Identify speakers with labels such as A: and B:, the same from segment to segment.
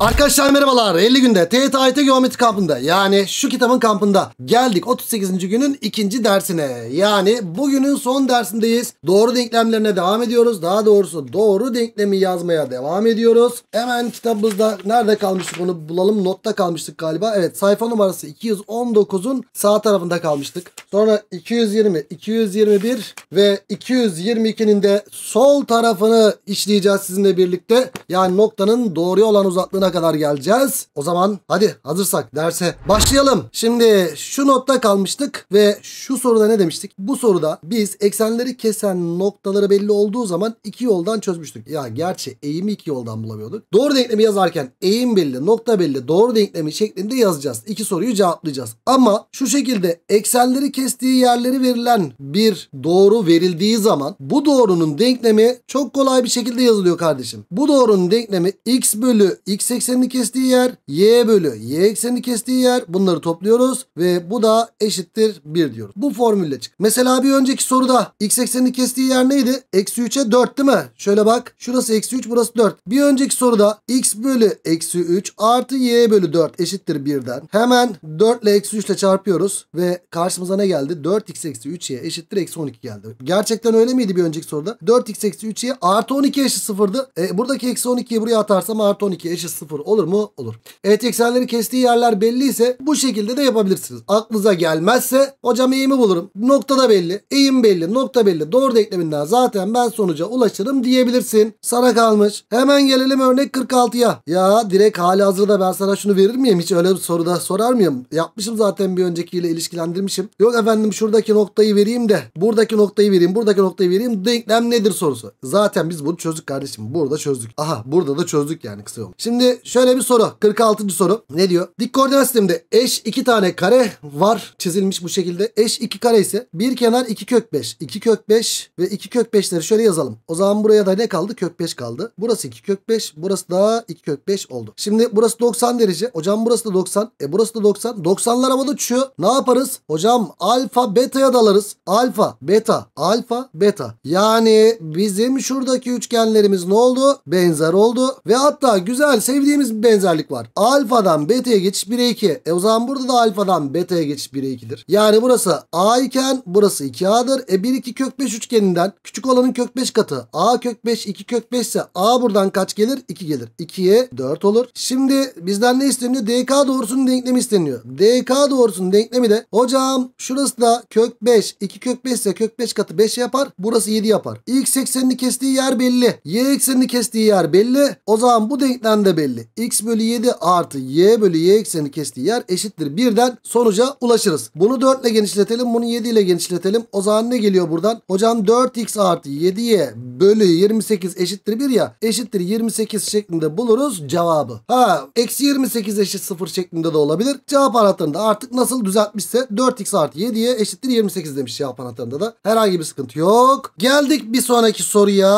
A: Arkadaşlar merhabalar. 50 günde TYT Geometri kampında yani şu kitabın kampında geldik 38. günün ikinci dersine. Yani bugünün son dersindeyiz. Doğru denklemlerine devam ediyoruz. Daha doğrusu doğru denklemi yazmaya devam ediyoruz. Hemen kitabımızda nerede kalmıştık onu bulalım. Notta kalmıştık galiba. Evet sayfa numarası 219'un sağ tarafında kalmıştık. Sonra 220, 221 ve 222'nin de sol tarafını işleyeceğiz sizinle birlikte. Yani noktanın doğruya olan uzaklığını sonuna kadar geleceğiz. O zaman hadi hazırsak derse başlayalım. Şimdi şu notta kalmıştık ve şu soruda ne demiştik? Bu soruda biz eksenleri kesen noktaları belli olduğu zaman iki yoldan çözmüştük. Ya gerçi eğimi iki yoldan bulamıyorduk. Doğru denklemi yazarken eğim belli, nokta belli, doğru denklemi şeklinde yazacağız. İki soruyu cevaplayacağız. Ama şu şekilde eksenleri kestiği yerleri verilen bir doğru verildiği zaman bu doğrunun denklemi çok kolay bir şekilde yazılıyor kardeşim. Bu doğrunun denklemi x bölü x eksenini kestiği yer y bölü y eksenini kestiği yer bunları topluyoruz ve bu da eşittir 1 diyoruz. Bu formülle çık. Mesela bir önceki soruda x eksenini kestiği yer neydi? Eksi 3'e 4 değil mi? Şöyle bak şurası eksi 3 burası 4. Bir önceki soruda x bölü eksi 3 artı y bölü 4 eşittir 1'den. Hemen 4 ile eksi 3 ile çarpıyoruz ve karşımıza ne geldi? 4x eksi 3y eşittir eksi 12 geldi. Gerçekten öyle miydi bir önceki soruda? 4x eksi 3y artı 12 eşit sıfırdı. E, buradaki eksi 12'yi buraya atarsam artı 12 eşit sıfır 0 olur mu? Olur. Evet eksenlerin kestiği yerler belliyse bu şekilde de yapabilirsiniz. Aklınıza gelmezse hocam eğimi bulurum. Nokta da belli. Eğim belli. Nokta belli. Doğru denkleminden zaten ben sonuca ulaşırım diyebilirsin. Sana kalmış. Hemen gelelim örnek 46'ya. Ya direkt hali hazırda ben sana şunu verir miyim? Hiç öyle bir soruda sorar mıyım? Yapmışım zaten bir öncekiyle ilişkilendirmişim. Yok efendim şuradaki noktayı vereyim de buradaki noktayı vereyim buradaki noktayı vereyim denklem nedir sorusu. Zaten biz bunu çözdük kardeşim. Burada çözdük. Aha burada da çözdük yani kısa yol. Şimdi şöyle bir soru. 46. soru. Ne diyor? Dik koordinat sisteminde eş iki tane kare var çizilmiş bu şekilde. Eş iki kare ise bir kenar iki kök 5. 2 kök 5 ve 2 kök 5'leri şöyle yazalım. O zaman buraya da ne kaldı? Kök 5 kaldı. Burası 2 kök 5. Burası da 2 kök 5 oldu. Şimdi burası 90 derece. Hocam burası da 90. E burası da 90. 90'lar havada uçuyor. Ne yaparız? Hocam alfa beta'ya dalarız. Alfa, beta, alfa, beta. Yani bizim şuradaki üçgenlerimiz ne oldu? Benzer oldu. Ve hatta güzel sevgili görebildiğimiz bir benzerlik var. Alfadan beta'ya geçiş 1'e 2. E o zaman burada da alfadan beta'ya geçiş 1'e 2'dir. Yani burası a iken burası 2a'dır. E 1 2 kök 5 üçgeninden küçük olanın kök 5 katı a kök 5 2 kök 5 ise a buradan kaç gelir? 2 gelir. 2'ye 4 olur. Şimdi bizden ne isteniyor? dk doğrusunun denklemi isteniyor. dk doğrusunun denklemi de hocam şurası da kök 5 2 kök 5 ise kök 5 katı 5 yapar. Burası 7 yapar. X eksenini kestiği yer belli. Y eksenini kestiği yer belli. O zaman bu denklem de belli belli. X bölü 7 artı y bölü y ekseni kestiği yer eşittir. Birden sonuca ulaşırız. Bunu 4 ile genişletelim. Bunu 7 ile genişletelim. O zaman ne geliyor buradan? Hocam 4x artı 7y bölü 28 eşittir 1 ya. Eşittir 28 şeklinde buluruz cevabı. Ha eksi 28 eşit 0 şeklinde de olabilir. Cevap anahtarında artık nasıl düzeltmişse 4x artı 7y eşittir 28 demiş cevap anahtarında da. Herhangi bir sıkıntı yok. Geldik bir sonraki soruya.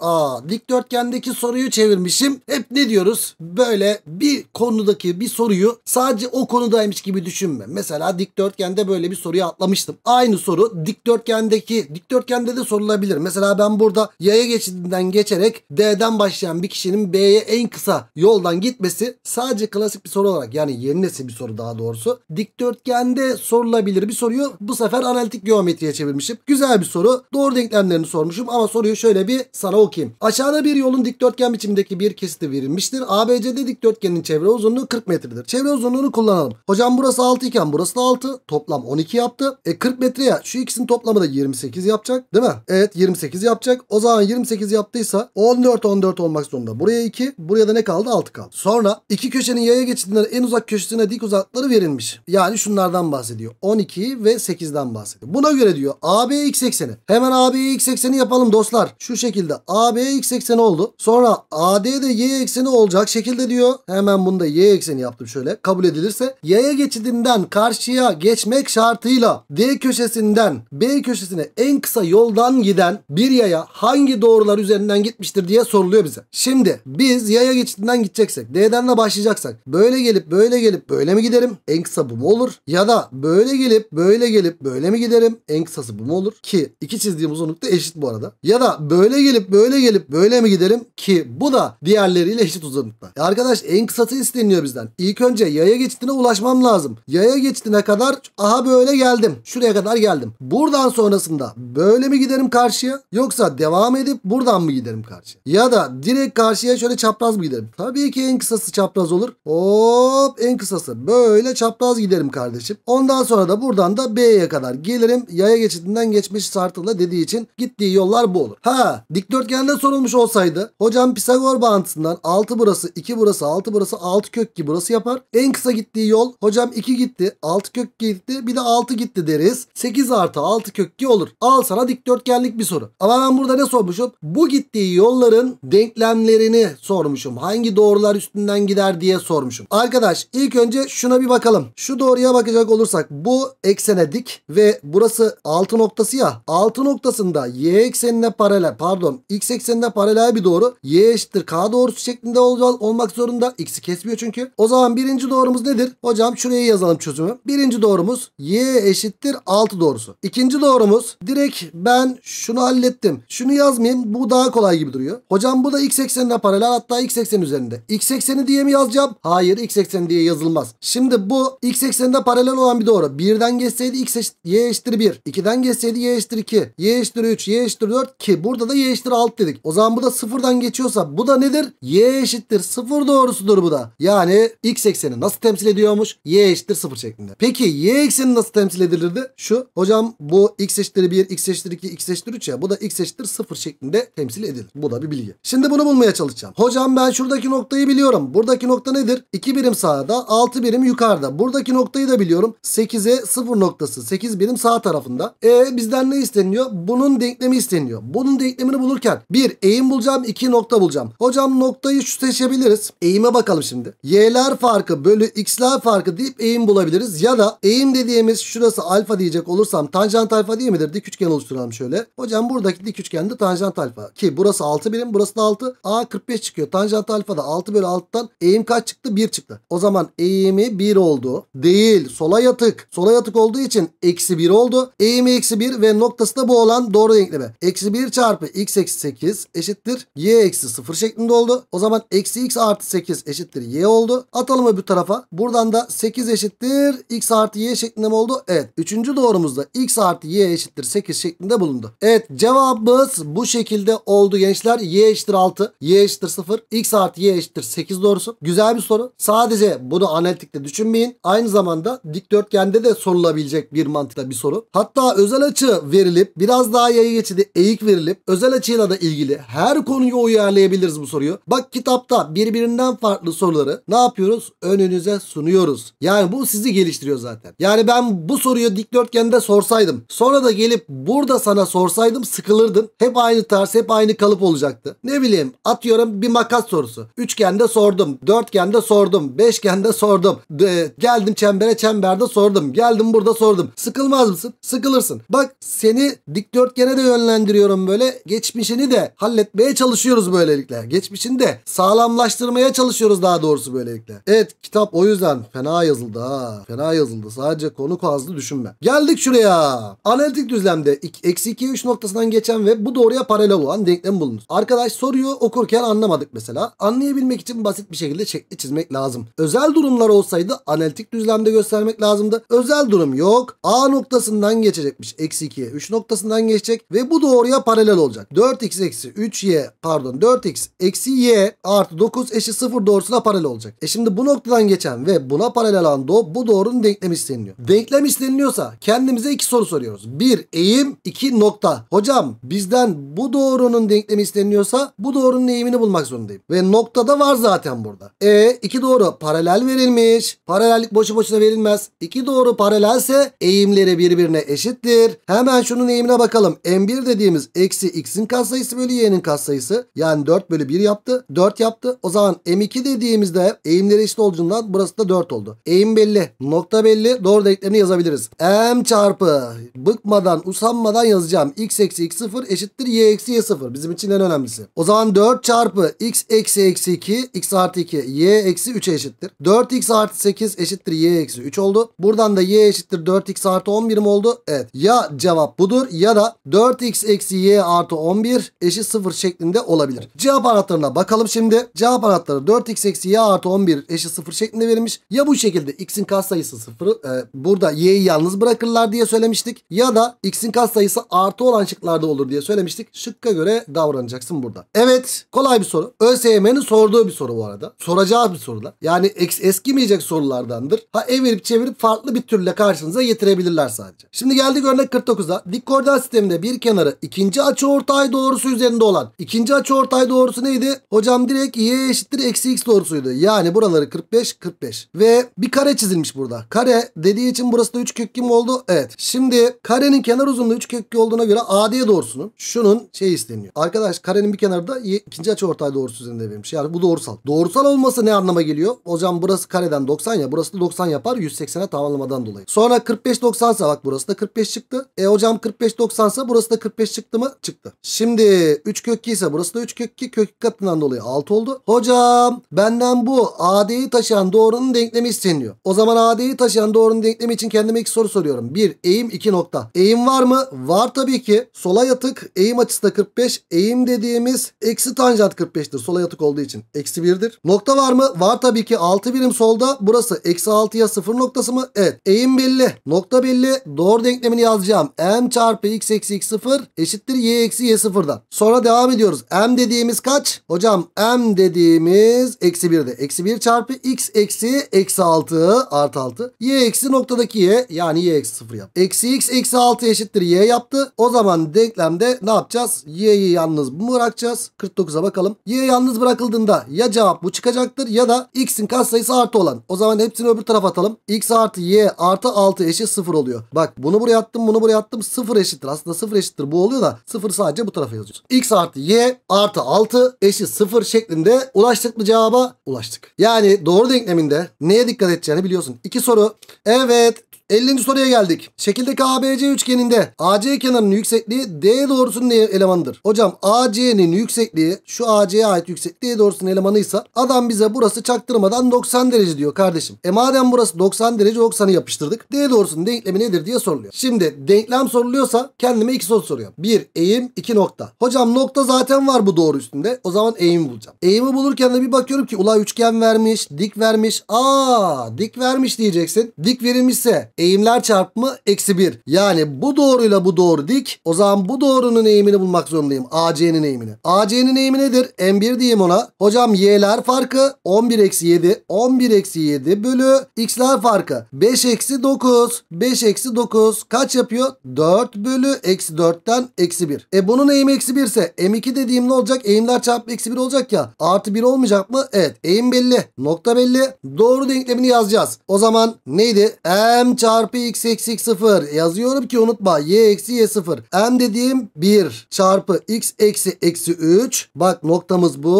A: Aa dikdörtgendeki soruyu çevirmişim. Hep ne diyoruz? biliyoruz. Böyle bir konudaki bir soruyu sadece o konudaymış gibi düşünme. Mesela dikdörtgende böyle bir soruyu atlamıştım. Aynı soru dikdörtgendeki dikdörtgende de sorulabilir. Mesela ben burada yaya geçidinden geçerek D'den başlayan bir kişinin B'ye en kısa yoldan gitmesi sadece klasik bir soru olarak yani yeni nesil bir soru daha doğrusu. Dikdörtgende sorulabilir bir soruyu bu sefer analitik geometriye çevirmişim. Güzel bir soru. Doğru denklemlerini sormuşum ama soruyu şöyle bir sana okuyayım. Aşağıda bir yolun dikdörtgen biçimindeki bir kesiti verilmişti eşittir. ABCD dikdörtgenin çevre uzunluğu 40 metredir. Çevre uzunluğunu kullanalım. Hocam burası 6 iken burası da 6. Toplam 12 yaptı. E 40 metre ya şu ikisinin toplamı da 28 yapacak değil mi? Evet 28 yapacak. O zaman 28 yaptıysa 14 14 olmak zorunda. Buraya 2. Buraya da ne kaldı? 6 kaldı. Sonra iki köşenin yaya geçidinden en uzak köşesine dik uzakları verilmiş. Yani şunlardan bahsediyor. 12 ve 8'den bahsediyor. Buna göre diyor AB x ekseni. Hemen AB x ekseni yapalım dostlar. Şu şekilde AB x ekseni oldu. Sonra AD de y ekseni oldu olacak şekilde diyor. Hemen bunda y ekseni yaptım şöyle. Kabul edilirse yaya geçidinden karşıya geçmek şartıyla D köşesinden B köşesine en kısa yoldan giden bir yaya hangi doğrular üzerinden gitmiştir diye soruluyor bize. Şimdi biz yaya geçidinden gideceksek D'den de başlayacaksak böyle gelip böyle gelip böyle mi giderim? En kısa bu mu olur? Ya da böyle gelip böyle gelip böyle mi giderim? En kısası bu mu olur? Ki iki çizdiğim uzunluk da eşit bu arada. Ya da böyle gelip böyle gelip böyle mi giderim? Ki bu da diğerleriyle eşit uzunluk uzunlukta. E arkadaş en kısası isteniyor bizden. İlk önce yaya geçitine ulaşmam lazım. Yaya geçitine kadar aha böyle geldim. Şuraya kadar geldim. Buradan sonrasında böyle mi giderim karşıya? Yoksa devam edip buradan mı giderim karşıya? Ya da direkt karşıya şöyle çapraz mı giderim? Tabii ki en kısası çapraz olur. Hop en kısası. Böyle çapraz giderim kardeşim. Ondan sonra da buradan da B'ye kadar gelirim. Yaya geçitinden geçmiş sartılla dediği için gittiği yollar bu olur. Ha dikdörtgende sorulmuş olsaydı hocam Pisagor bağıntısından 6 bırak burası 2 burası 6 burası 6 kök ki burası yapar. En kısa gittiği yol hocam 2 gitti 6 kök gitti bir de 6 gitti deriz. 8 artı 6 kök ki olur. Al sana dikdörtgenlik bir soru. Ama ben burada ne sormuşum? Bu gittiği yolların denklemlerini sormuşum. Hangi doğrular üstünden gider diye sormuşum. Arkadaş ilk önce şuna bir bakalım. Şu doğruya bakacak olursak bu eksene dik ve burası 6 noktası ya. 6 noktasında y eksenine paralel pardon x eksenine paralel bir doğru y eşittir k doğrusu şeklinde olacak ol olmak zorunda. X'i kesmiyor çünkü. O zaman birinci doğrumuz nedir? Hocam şuraya yazalım çözümü. Birinci doğrumuz y eşittir 6 doğrusu. İkinci doğrumuz direkt ben şunu hallettim. Şunu yazmayayım. Bu daha kolay gibi duruyor. Hocam bu da x eksenine paralel hatta x eksen üzerinde. x ekseni diye mi yazacağım? Hayır x ekseni diye yazılmaz. Şimdi bu x eksenine paralel olan bir doğru. Birden geçseydi x eşit, y eşittir 1. 2'den geçseydi y eşittir 2. y eşittir 3. y eşittir 4 ki burada da y eşittir 6 dedik. O zaman bu da sıfırdan geçiyorsa bu da nedir? y eşittir eşittir 0 doğrusudur bu da. Yani x ekseni nasıl temsil ediyormuş? Y eşittir 0 şeklinde. Peki y ekseni nasıl temsil edilirdi? Şu. Hocam bu x eşittir 1, x eşittir 2, x eşittir 3 ya. Bu da x eşittir 0 şeklinde temsil edilir. Bu da bir bilgi. Şimdi bunu bulmaya çalışacağım. Hocam ben şuradaki noktayı biliyorum. Buradaki nokta nedir? 2 birim sağda, 6 birim yukarıda. Buradaki noktayı da biliyorum. 8'e 0 noktası. 8 birim sağ tarafında. E bizden ne isteniyor? Bunun denklemi isteniyor. Bunun denklemini bulurken bir eğim bulacağım, iki nokta bulacağım. Hocam noktayı şu çalışabiliriz. Eğime bakalım şimdi. Y'ler farkı bölü x'ler farkı deyip eğim bulabiliriz. Ya da eğim dediğimiz şurası alfa diyecek olursam tanjant alfa değil midir? Dik üçgen oluşturalım şöyle. Hocam buradaki dik üçgen de tanjant alfa. Ki burası 6 birim burası da 6. A 45 çıkıyor. Tanjant alfa da 6 bölü 6'dan eğim kaç çıktı? 1 çıktı. O zaman eğimi 1 oldu. Değil. Sola yatık. Sola yatık olduğu için eksi 1 oldu. Eğimi eksi 1 ve noktası da bu olan doğru denkleme. Eksi 1 çarpı x eksi 8 eşittir. Y eksi 0 şeklinde oldu. O zaman eksi eksi x artı 8 eşittir y oldu. Atalım öbür tarafa. Buradan da 8 eşittir x artı y şeklinde mi oldu? Evet. Üçüncü doğrumuzda x artı y eşittir 8 şeklinde bulundu. Evet cevabımız bu şekilde oldu gençler. y eşittir 6, y eşittir 0, x artı y eşittir 8 doğrusu. Güzel bir soru. Sadece bunu analitikte düşünmeyin. Aynı zamanda dikdörtgende de sorulabilecek bir mantıkta bir soru. Hatta özel açı verilip biraz daha yayı geçidi eğik verilip özel açıyla da ilgili her konuyu uyarlayabiliriz bu soruyu. Bak kitapta birbirinden farklı soruları ne yapıyoruz? Önünüze sunuyoruz. Yani bu sizi geliştiriyor zaten. Yani ben bu soruyu dikdörtgende sorsaydım sonra da gelip burada sana sorsaydım sıkılırdın. Hep aynı tarz hep aynı kalıp olacaktı. Ne bileyim atıyorum bir makas sorusu. Üçgende sordum. Dörtgende sordum. Beşgende sordum. De, geldim çembere çemberde sordum. Geldim burada sordum. Sıkılmaz mısın? Sıkılırsın. Bak seni dikdörtgene de yönlendiriyorum böyle. Geçmişini de halletmeye çalışıyoruz böylelikle. Geçmişini de sağlam sağlamlaştırmaya çalışıyoruz daha doğrusu böylelikle. Evet kitap o yüzden fena yazıldı ha. Fena yazıldı. Sadece konu kazlı düşünme. Geldik şuraya. Analitik düzlemde eksi 2 3 noktasından geçen ve bu doğruya paralel olan denklem bulunuz. Arkadaş soruyu okurken anlamadık mesela. Anlayabilmek için basit bir şekilde şekli çizmek lazım. Özel durumlar olsaydı analitik düzlemde göstermek lazımdı. Özel durum yok. A noktasından geçecekmiş. Eksi 2'ye 3 noktasından geçecek ve bu doğruya paralel olacak. 4x eksi 3y pardon 4x eksi y artı artı 9 eşit 0 doğrusuna paralel olacak. E şimdi bu noktadan geçen ve buna paralel olan doğu bu doğrunun denklemi isteniliyor. Denklem isteniliyorsa kendimize iki soru soruyoruz. 1 eğim 2 nokta. Hocam bizden bu doğrunun denklemi isteniliyorsa bu doğrunun eğimini bulmak zorundayım. Ve noktada var zaten burada. E iki doğru paralel verilmiş. Paralellik boşu boşuna verilmez. İki doğru paralelse eğimleri birbirine eşittir. Hemen şunun eğimine bakalım. M1 dediğimiz eksi x'in katsayısı bölü y'nin katsayısı. Yani 4 bölü 1 yaptı. 4 yaptı yaptı. O zaman M2 dediğimizde eğimleri eşit olduğundan burası da 4 oldu. Eğim belli. Nokta belli. Doğru denklemini yazabiliriz. M çarpı bıkmadan usanmadan yazacağım. X eksi X0 eşittir Y eksi Y0. Bizim için en önemlisi. O zaman 4 çarpı X eksi eksi 2 X artı 2 Y eksi 3 eşittir. 4X artı 8 eşittir Y eksi 3 oldu. Buradan da Y eşittir 4X artı 11 mi oldu? Evet. Ya cevap budur ya da 4X eksi Y artı 11 eşit 0 şeklinde olabilir. Cevap anahtarına bakalım şimdi cevap anahtarı 4x eksi y artı 11 eşit 0 şeklinde verilmiş. Ya bu şekilde x'in katsayısı 0 e, burada y'yi yalnız bırakırlar diye söylemiştik. Ya da x'in katsayısı artı olan şıklarda olur diye söylemiştik. Şıkka göre davranacaksın burada. Evet kolay bir soru. ÖSYM'nin sorduğu bir soru bu arada. Soracağı bir sorular. Yani eks, eskimeyecek sorulardandır. Ha evirip çevirip farklı bir türle karşınıza getirebilirler sadece. Şimdi geldik örnek 49'a. Dik koordinat sisteminde bir kenarı ikinci açı ortay doğrusu üzerinde olan. ikinci açı ortay doğrusu neydi? Hocam direkt y eşittir eksi x doğrusuydu. Yani buraları 45 45. Ve bir kare çizilmiş burada. Kare dediği için burası da 3 kökü mü oldu? Evet. Şimdi karenin kenar uzunluğu 3 kökü olduğuna göre AD doğrusunun şunun şey isteniyor. Arkadaş karenin bir kenarı da ikinci açı ortay doğrusu üzerinde verilmiş. Yani bu doğrusal. Doğrusal olması ne anlama geliyor? Hocam burası kareden 90 ya burası da 90 yapar 180'e tamamlamadan dolayı. Sonra 45 90 ise bak burası da 45 çıktı. E hocam 45 90 ise burası da 45 çıktı mı? Çıktı. Şimdi 3 kök 2 ise burası da 3 kök 2 kök katından dolayı 6 oldu oldu? Hocam benden bu AD'yi taşıyan doğrunun denklemi isteniyor. O zaman AD'yi taşıyan doğrunun denklemi için kendime iki soru soruyorum. 1. Eğim 2 nokta. Eğim var mı? Var tabii ki. Sola yatık. Eğim açısı da 45. Eğim dediğimiz eksi tanjant 45'tir. Sola yatık olduğu için. Eksi 1'dir. Nokta var mı? Var tabii ki. 6 birim solda. Burası eksi 6'ya 0 noktası mı? Evet. Eğim belli. Nokta belli. Doğru denklemini yazacağım. M çarpı x eksi x 0 eşittir y eksi y 0'dan. Sonra devam ediyoruz. M dediğimiz kaç? Hocam M dediğimiz eksi 1'de. Eksi 1 çarpı x eksi eksi 6 artı 6. Y eksi noktadaki y yani y eksi 0 yap. Eksi x eksi 6 eşittir y yaptı. O zaman denklemde ne yapacağız? Y'yi yalnız bırakacağız? 49'a bakalım. Y yalnız bırakıldığında ya cevap bu çıkacaktır ya da x'in katsayısı artı olan. O zaman hepsini öbür tarafa atalım. x artı y artı 6 eşit 0 oluyor. Bak bunu buraya attım bunu buraya attım 0 eşittir. Aslında 0 eşittir bu oluyor da 0 sadece bu tarafa yazıyoruz. x artı y artı 6 eşit 0 şeklinde denkleminde ulaştık mı cevaba? Ulaştık. Yani doğru denkleminde neye dikkat edeceğini biliyorsun. İki soru. Evet 50. soruya geldik. Şekildeki ABC üçgeninde AC kenarının yüksekliği D doğrusunun elemanıdır. Hocam AC'nin yüksekliği şu AC'ye ait yüksekliği D doğrusunun elemanıysa adam bize burası çaktırmadan 90 derece diyor kardeşim. E madem burası 90 derece 90'ı yapıştırdık. D doğrusunun denklemi nedir diye soruluyor. Şimdi denklem soruluyorsa kendime iki soru soruyorum. 1 eğim 2 nokta. Hocam nokta zaten var bu doğru üstünde. O zaman eğimi bulacağım. Eğimi bulurken de bir bakıyorum ki ulay üçgen vermiş, dik vermiş. Aa dik vermiş diyeceksin. Dik verilmişse Eğimler çarpımı eksi 1. Yani bu doğruyla bu doğru dik. O zaman bu doğrunun eğimini bulmak zorundayım. AC'nin eğimini. AC'nin eğimi nedir? M1 diyeyim ona. Hocam y'ler farkı 11 eksi 7. 11 eksi 7 bölü x'ler farkı. 5 eksi 9. 5 eksi 9. Kaç yapıyor? 4 bölü eksi 4'ten eksi 1. E bunun eğimi eksi 1 ise M2 dediğim ne olacak? Eğimler çarpımı eksi 1 olacak ya. Artı 1 olmayacak mı? Evet. Eğim belli. Nokta belli. Doğru denklemini yazacağız. O zaman neydi? M çarpı çarpı x eksik 0 yazıyorum ki unutma y eksi y 0. M dediğim 1 çarpı x eksi eksi 3. Bak noktamız bu.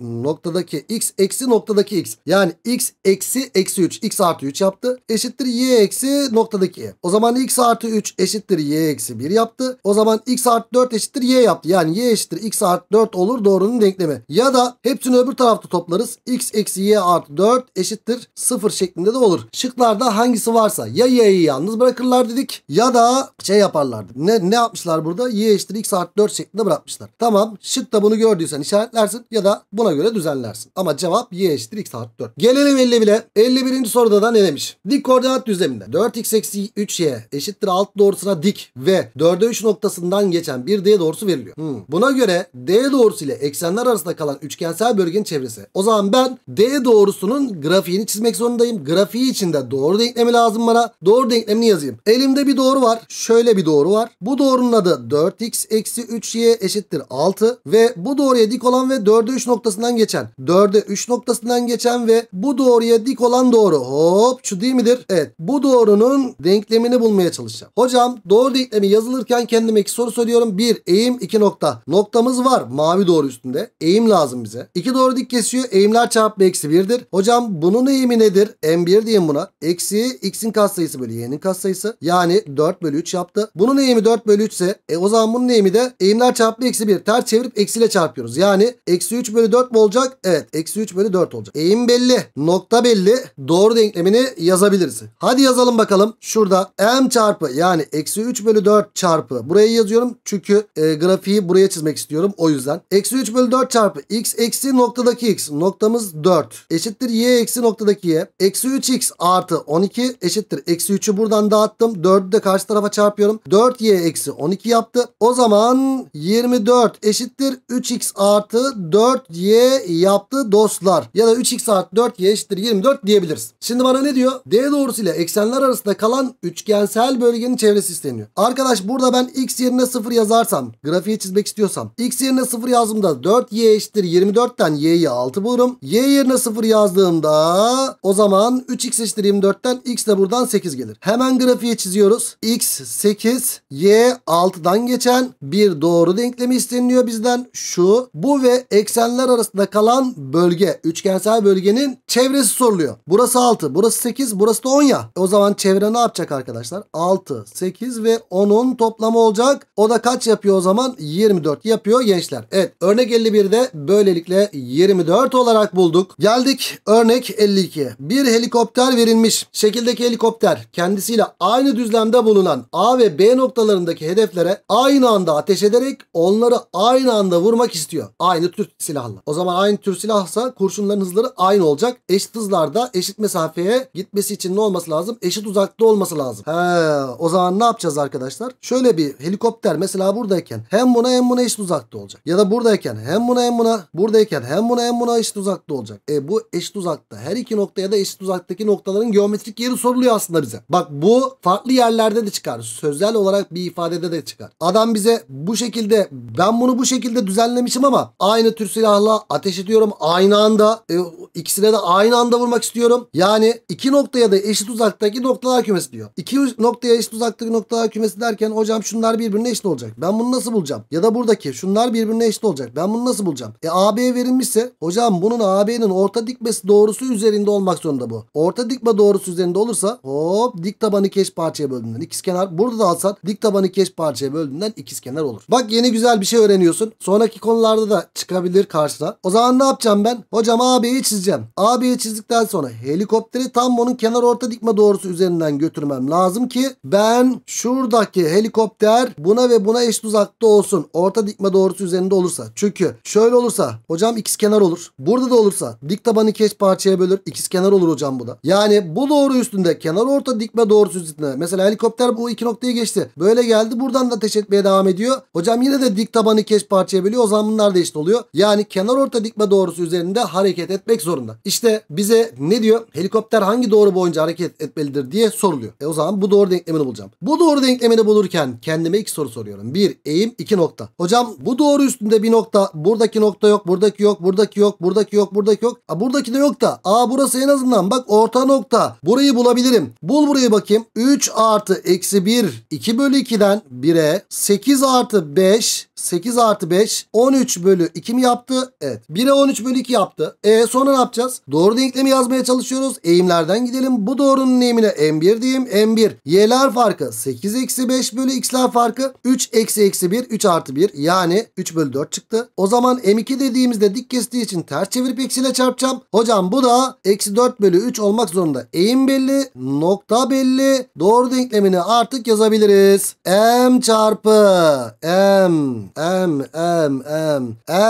A: Noktadaki x eksi noktadaki x. Yani x eksi eksi 3. x artı 3 yaptı. Eşittir y eksi noktadaki y. O zaman x artı 3 eşittir y eksi 1 yaptı. O zaman x artı 4 eşittir y yaptı. Yani y eşittir x artı 4 olur doğrunun denklemi. Ya da hepsini öbür tarafta toplarız. x eksi y artı 4 eşittir 0 şeklinde de olur. Şıklarda hangisi varsa ya ya y'yi yalnız bırakırlar dedik ya da şey yaparlardı. Ne, ne yapmışlar burada? y eşittir x artı 4 şeklinde bırakmışlar. Tamam şık da bunu gördüysen işaretlersin ya da buna göre düzenlersin. Ama cevap y eşittir x artı 4. Gelelim 51'e. 51. soruda da ne demiş? Dik koordinat düzleminde 4x eksi 3y eşittir alt doğrusuna dik ve 4'e 3 noktasından geçen bir d doğrusu veriliyor. Hmm. Buna göre d doğrusu ile eksenler arasında kalan üçgensel bölgenin çevresi. O zaman ben d doğrusunun grafiğini çizmek zorundayım. Grafiği için de doğru denklemi lazım bana doğru denklemini yazayım. Elimde bir doğru var. Şöyle bir doğru var. Bu doğrunun adı 4x eksi 3y eşittir 6 ve bu doğruya dik olan ve 4'e 3 noktasından geçen. 4'e 3 noktasından geçen ve bu doğruya dik olan doğru. Hop şu değil midir? Evet. Bu doğrunun denklemini bulmaya çalışacağım. Hocam doğru denklemi yazılırken kendime iki soru soruyorum. 1 eğim 2 nokta. Noktamız var mavi doğru üstünde. Eğim lazım bize. 2 doğru dik kesiyor. Eğimler çarpma eksi 1'dir. Hocam bunun eğimi nedir? M1 diyeyim buna. Eksi x'in kastı katsayısı bölü y'nin katsayısı. Yani 4 bölü 3 yaptı. Bunun eğimi 4 bölü 3 ise e, o zaman bunun eğimi de eğimler çarpı eksi 1. Ters çevirip eksiyle çarpıyoruz. Yani eksi 3 bölü 4 mi olacak? Evet. Eksi 3 bölü 4 olacak. Eğim belli. Nokta belli. Doğru denklemini yazabiliriz. Hadi yazalım bakalım. Şurada m çarpı yani eksi 3 bölü 4 çarpı. Buraya yazıyorum. Çünkü e, grafiği buraya çizmek istiyorum. O yüzden. Eksi 3 bölü 4 çarpı x eksi noktadaki x. Noktamız 4. Eşittir y eksi noktadaki y. Eksi 3x artı 12 eşittir Eksi 3'ü buradan dağıttım. 4'ü de karşı tarafa çarpıyorum. 4y eksi 12 yaptı. O zaman 24 eşittir 3x artı 4y yaptı dostlar. Ya da 3x artı 4y eşittir 24 diyebiliriz. Şimdi bana ne diyor? D doğrusu ile eksenler arasında kalan üçgensel bölgenin çevresi isteniyor. Arkadaş burada ben x yerine 0 yazarsam grafiği çizmek istiyorsam x yerine 0 yazdığımda 4y eşittir 24'ten y'yi 6 bulurum. y yerine 0 yazdığımda o zaman 3x eşittir 24'ten x de buradan 18 gelir. Hemen grafiği çiziyoruz. X 8, Y 6'dan geçen bir doğru denklemi isteniliyor bizden. Şu, bu ve eksenler arasında kalan bölge, üçgensel bölgenin çevresi soruluyor. Burası 6, burası 8, burası da 10 ya. O zaman çevre ne yapacak arkadaşlar? 6, 8 ve 10'un toplamı olacak. O da kaç yapıyor o zaman? 24 yapıyor gençler. Evet, örnek 51'de böylelikle 24 olarak bulduk. Geldik örnek 52. Bir helikopter verilmiş. Şekildeki helikopter helikopter kendisiyle aynı düzlemde bulunan A ve B noktalarındaki hedeflere aynı anda ateş ederek onları aynı anda vurmak istiyor. Aynı tür silahla. O zaman aynı tür silahsa kurşunların hızları aynı olacak. Eşit hızlarda eşit mesafeye gitmesi için ne olması lazım? Eşit uzakta olması lazım. He, o zaman ne yapacağız arkadaşlar? Şöyle bir helikopter mesela buradayken hem buna hem buna eşit uzakta olacak. Ya da buradayken hem buna hem buna buradayken hem buna hem buna eşit uzakta olacak. E bu eşit uzakta. Her iki noktaya da eşit uzaktaki noktaların geometrik yeri soruluyor aslında aslında bize. Bak bu farklı yerlerde de çıkar. Sözel olarak bir ifadede de çıkar. Adam bize bu şekilde ben bunu bu şekilde düzenlemişim ama aynı tür silahla ateş ediyorum. Aynı anda e, ikisine de aynı anda vurmak istiyorum. Yani iki noktaya da eşit uzaktaki noktalar kümesi diyor. İki noktaya eşit uzaktaki noktalar kümesi derken hocam şunlar birbirine eşit olacak. Ben bunu nasıl bulacağım? Ya da buradaki şunlar birbirine eşit olacak. Ben bunu nasıl bulacağım? E AB verilmişse hocam bunun AB'nin orta dikmesi doğrusu üzerinde olmak zorunda bu. Orta dikme doğrusu üzerinde olursa o Hop dik tabanı keş parçaya bölümünden ikizkenar. Burada da alsan dik tabanı keş parçaya bölümünden ikizkenar olur. Bak yeni güzel bir şey öğreniyorsun. Sonraki konularda da çıkabilir karşına. O zaman ne yapacağım ben? Hocam AB'yi çizeceğim. AB'yi çizdikten sonra helikopteri tam onun kenar orta dikme doğrusu üzerinden götürmem lazım ki ben şuradaki helikopter buna ve buna eş uzakta olsun. Orta dikme doğrusu üzerinde olursa. Çünkü şöyle olursa hocam ikizkenar olur. Burada da olursa dik tabanı keş parçaya bölür. İkizkenar olur hocam bu da. Yani bu doğru üstünde kenar orta dikme doğrusu zıtına. Mesela helikopter bu iki noktayı geçti. Böyle geldi buradan da ateş etmeye devam ediyor. Hocam yine de dik tabanı keş parçaya bölüyor. O zaman bunlar da eşit oluyor. Yani kenar orta dikme doğrusu üzerinde hareket etmek zorunda. İşte bize ne diyor? Helikopter hangi doğru boyunca hareket etmelidir diye soruluyor. E o zaman bu doğru denklemini bulacağım. Bu doğru denklemini bulurken kendime iki soru soruyorum. Bir eğim iki nokta. Hocam bu doğru üstünde bir nokta. Buradaki nokta yok. Buradaki yok. Buradaki yok. Buradaki yok. Buradaki yok. A, buradaki de yok da. Aa burası en azından bak orta nokta. Burayı bulabilirim. Bul burayı bakayım. 3 artı eksi 1 2 bölü 2'den 1'e 8 artı 5 8 artı 5 13 bölü 2 mi yaptı? Evet. 1'e 13 bölü 2 yaptı. E sonra ne yapacağız? Doğru denklemi yazmaya çalışıyoruz. Eğimlerden gidelim. Bu doğrunun eğimine M1 diyeyim. M1. Y'ler farkı 8 eksi 5 bölü X'ler farkı 3 eksi eksi 1 3 artı 1 yani 3 bölü 4 çıktı. O zaman M2 dediğimizde dik kestiği için ters çevirip eksiyle çarpacağım. Hocam bu da eksi 4 bölü 3 olmak zorunda. Eğim belli. No nokta belli. Doğru denklemini artık yazabiliriz. M çarpı M M M M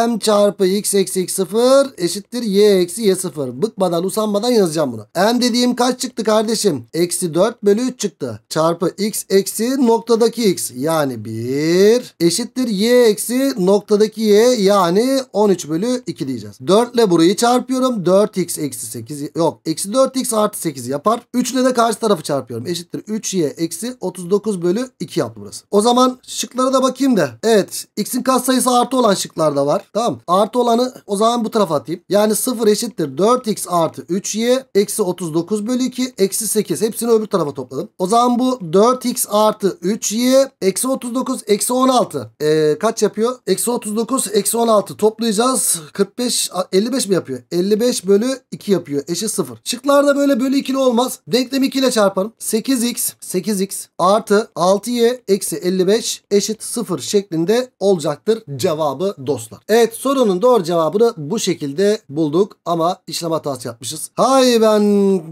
A: M çarpı x eksi x sıfır eşittir y eksi y sıfır. Bıkmadan usanmadan yazacağım bunu. M dediğim kaç çıktı kardeşim? Eksi 4 bölü 3 çıktı. Çarpı x eksi noktadaki x yani 1 eşittir y eksi noktadaki y yani 13 bölü 2 diyeceğiz. 4 ile burayı çarpıyorum. 4x eksi 8 yok. Eksi 4x artı 8 yapar. 3 ile de karşı Ters tarafı çarpıyorum. Eşittir 3y eksi 39 bölü 2 yaptı burası. O zaman şıklara da bakayım da. Evet. X'in katsayısı artı olan şıklarda var. Tamam. Artı olanı o zaman bu tarafa atayım. Yani 0 eşittir 4x artı 3y eksi 39 bölü 2 eksi 8. Hepsini öbür tarafa topladım. O zaman bu 4x artı 3y eksi 39 eksi 16. Ee, kaç yapıyor? Eksi 39 eksi 16 toplayacağız. 45 55 mi yapıyor? 55 bölü 2 yapıyor. Eşit 0. Şıklarda böyle bölü ikili olmaz. Denklemi 2 ile çarparım. 8x 8x artı 6y eksi 55 eşit 0 şeklinde olacaktır cevabı dostlar. Evet sorunun doğru cevabını bu şekilde bulduk ama işlem hatası yapmışız. Hay ben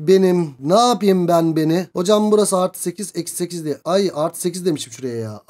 A: benim ne yapayım ben beni. Hocam burası artı 8 eksi 8 diye. Ay artı 8 demişim şuraya ya.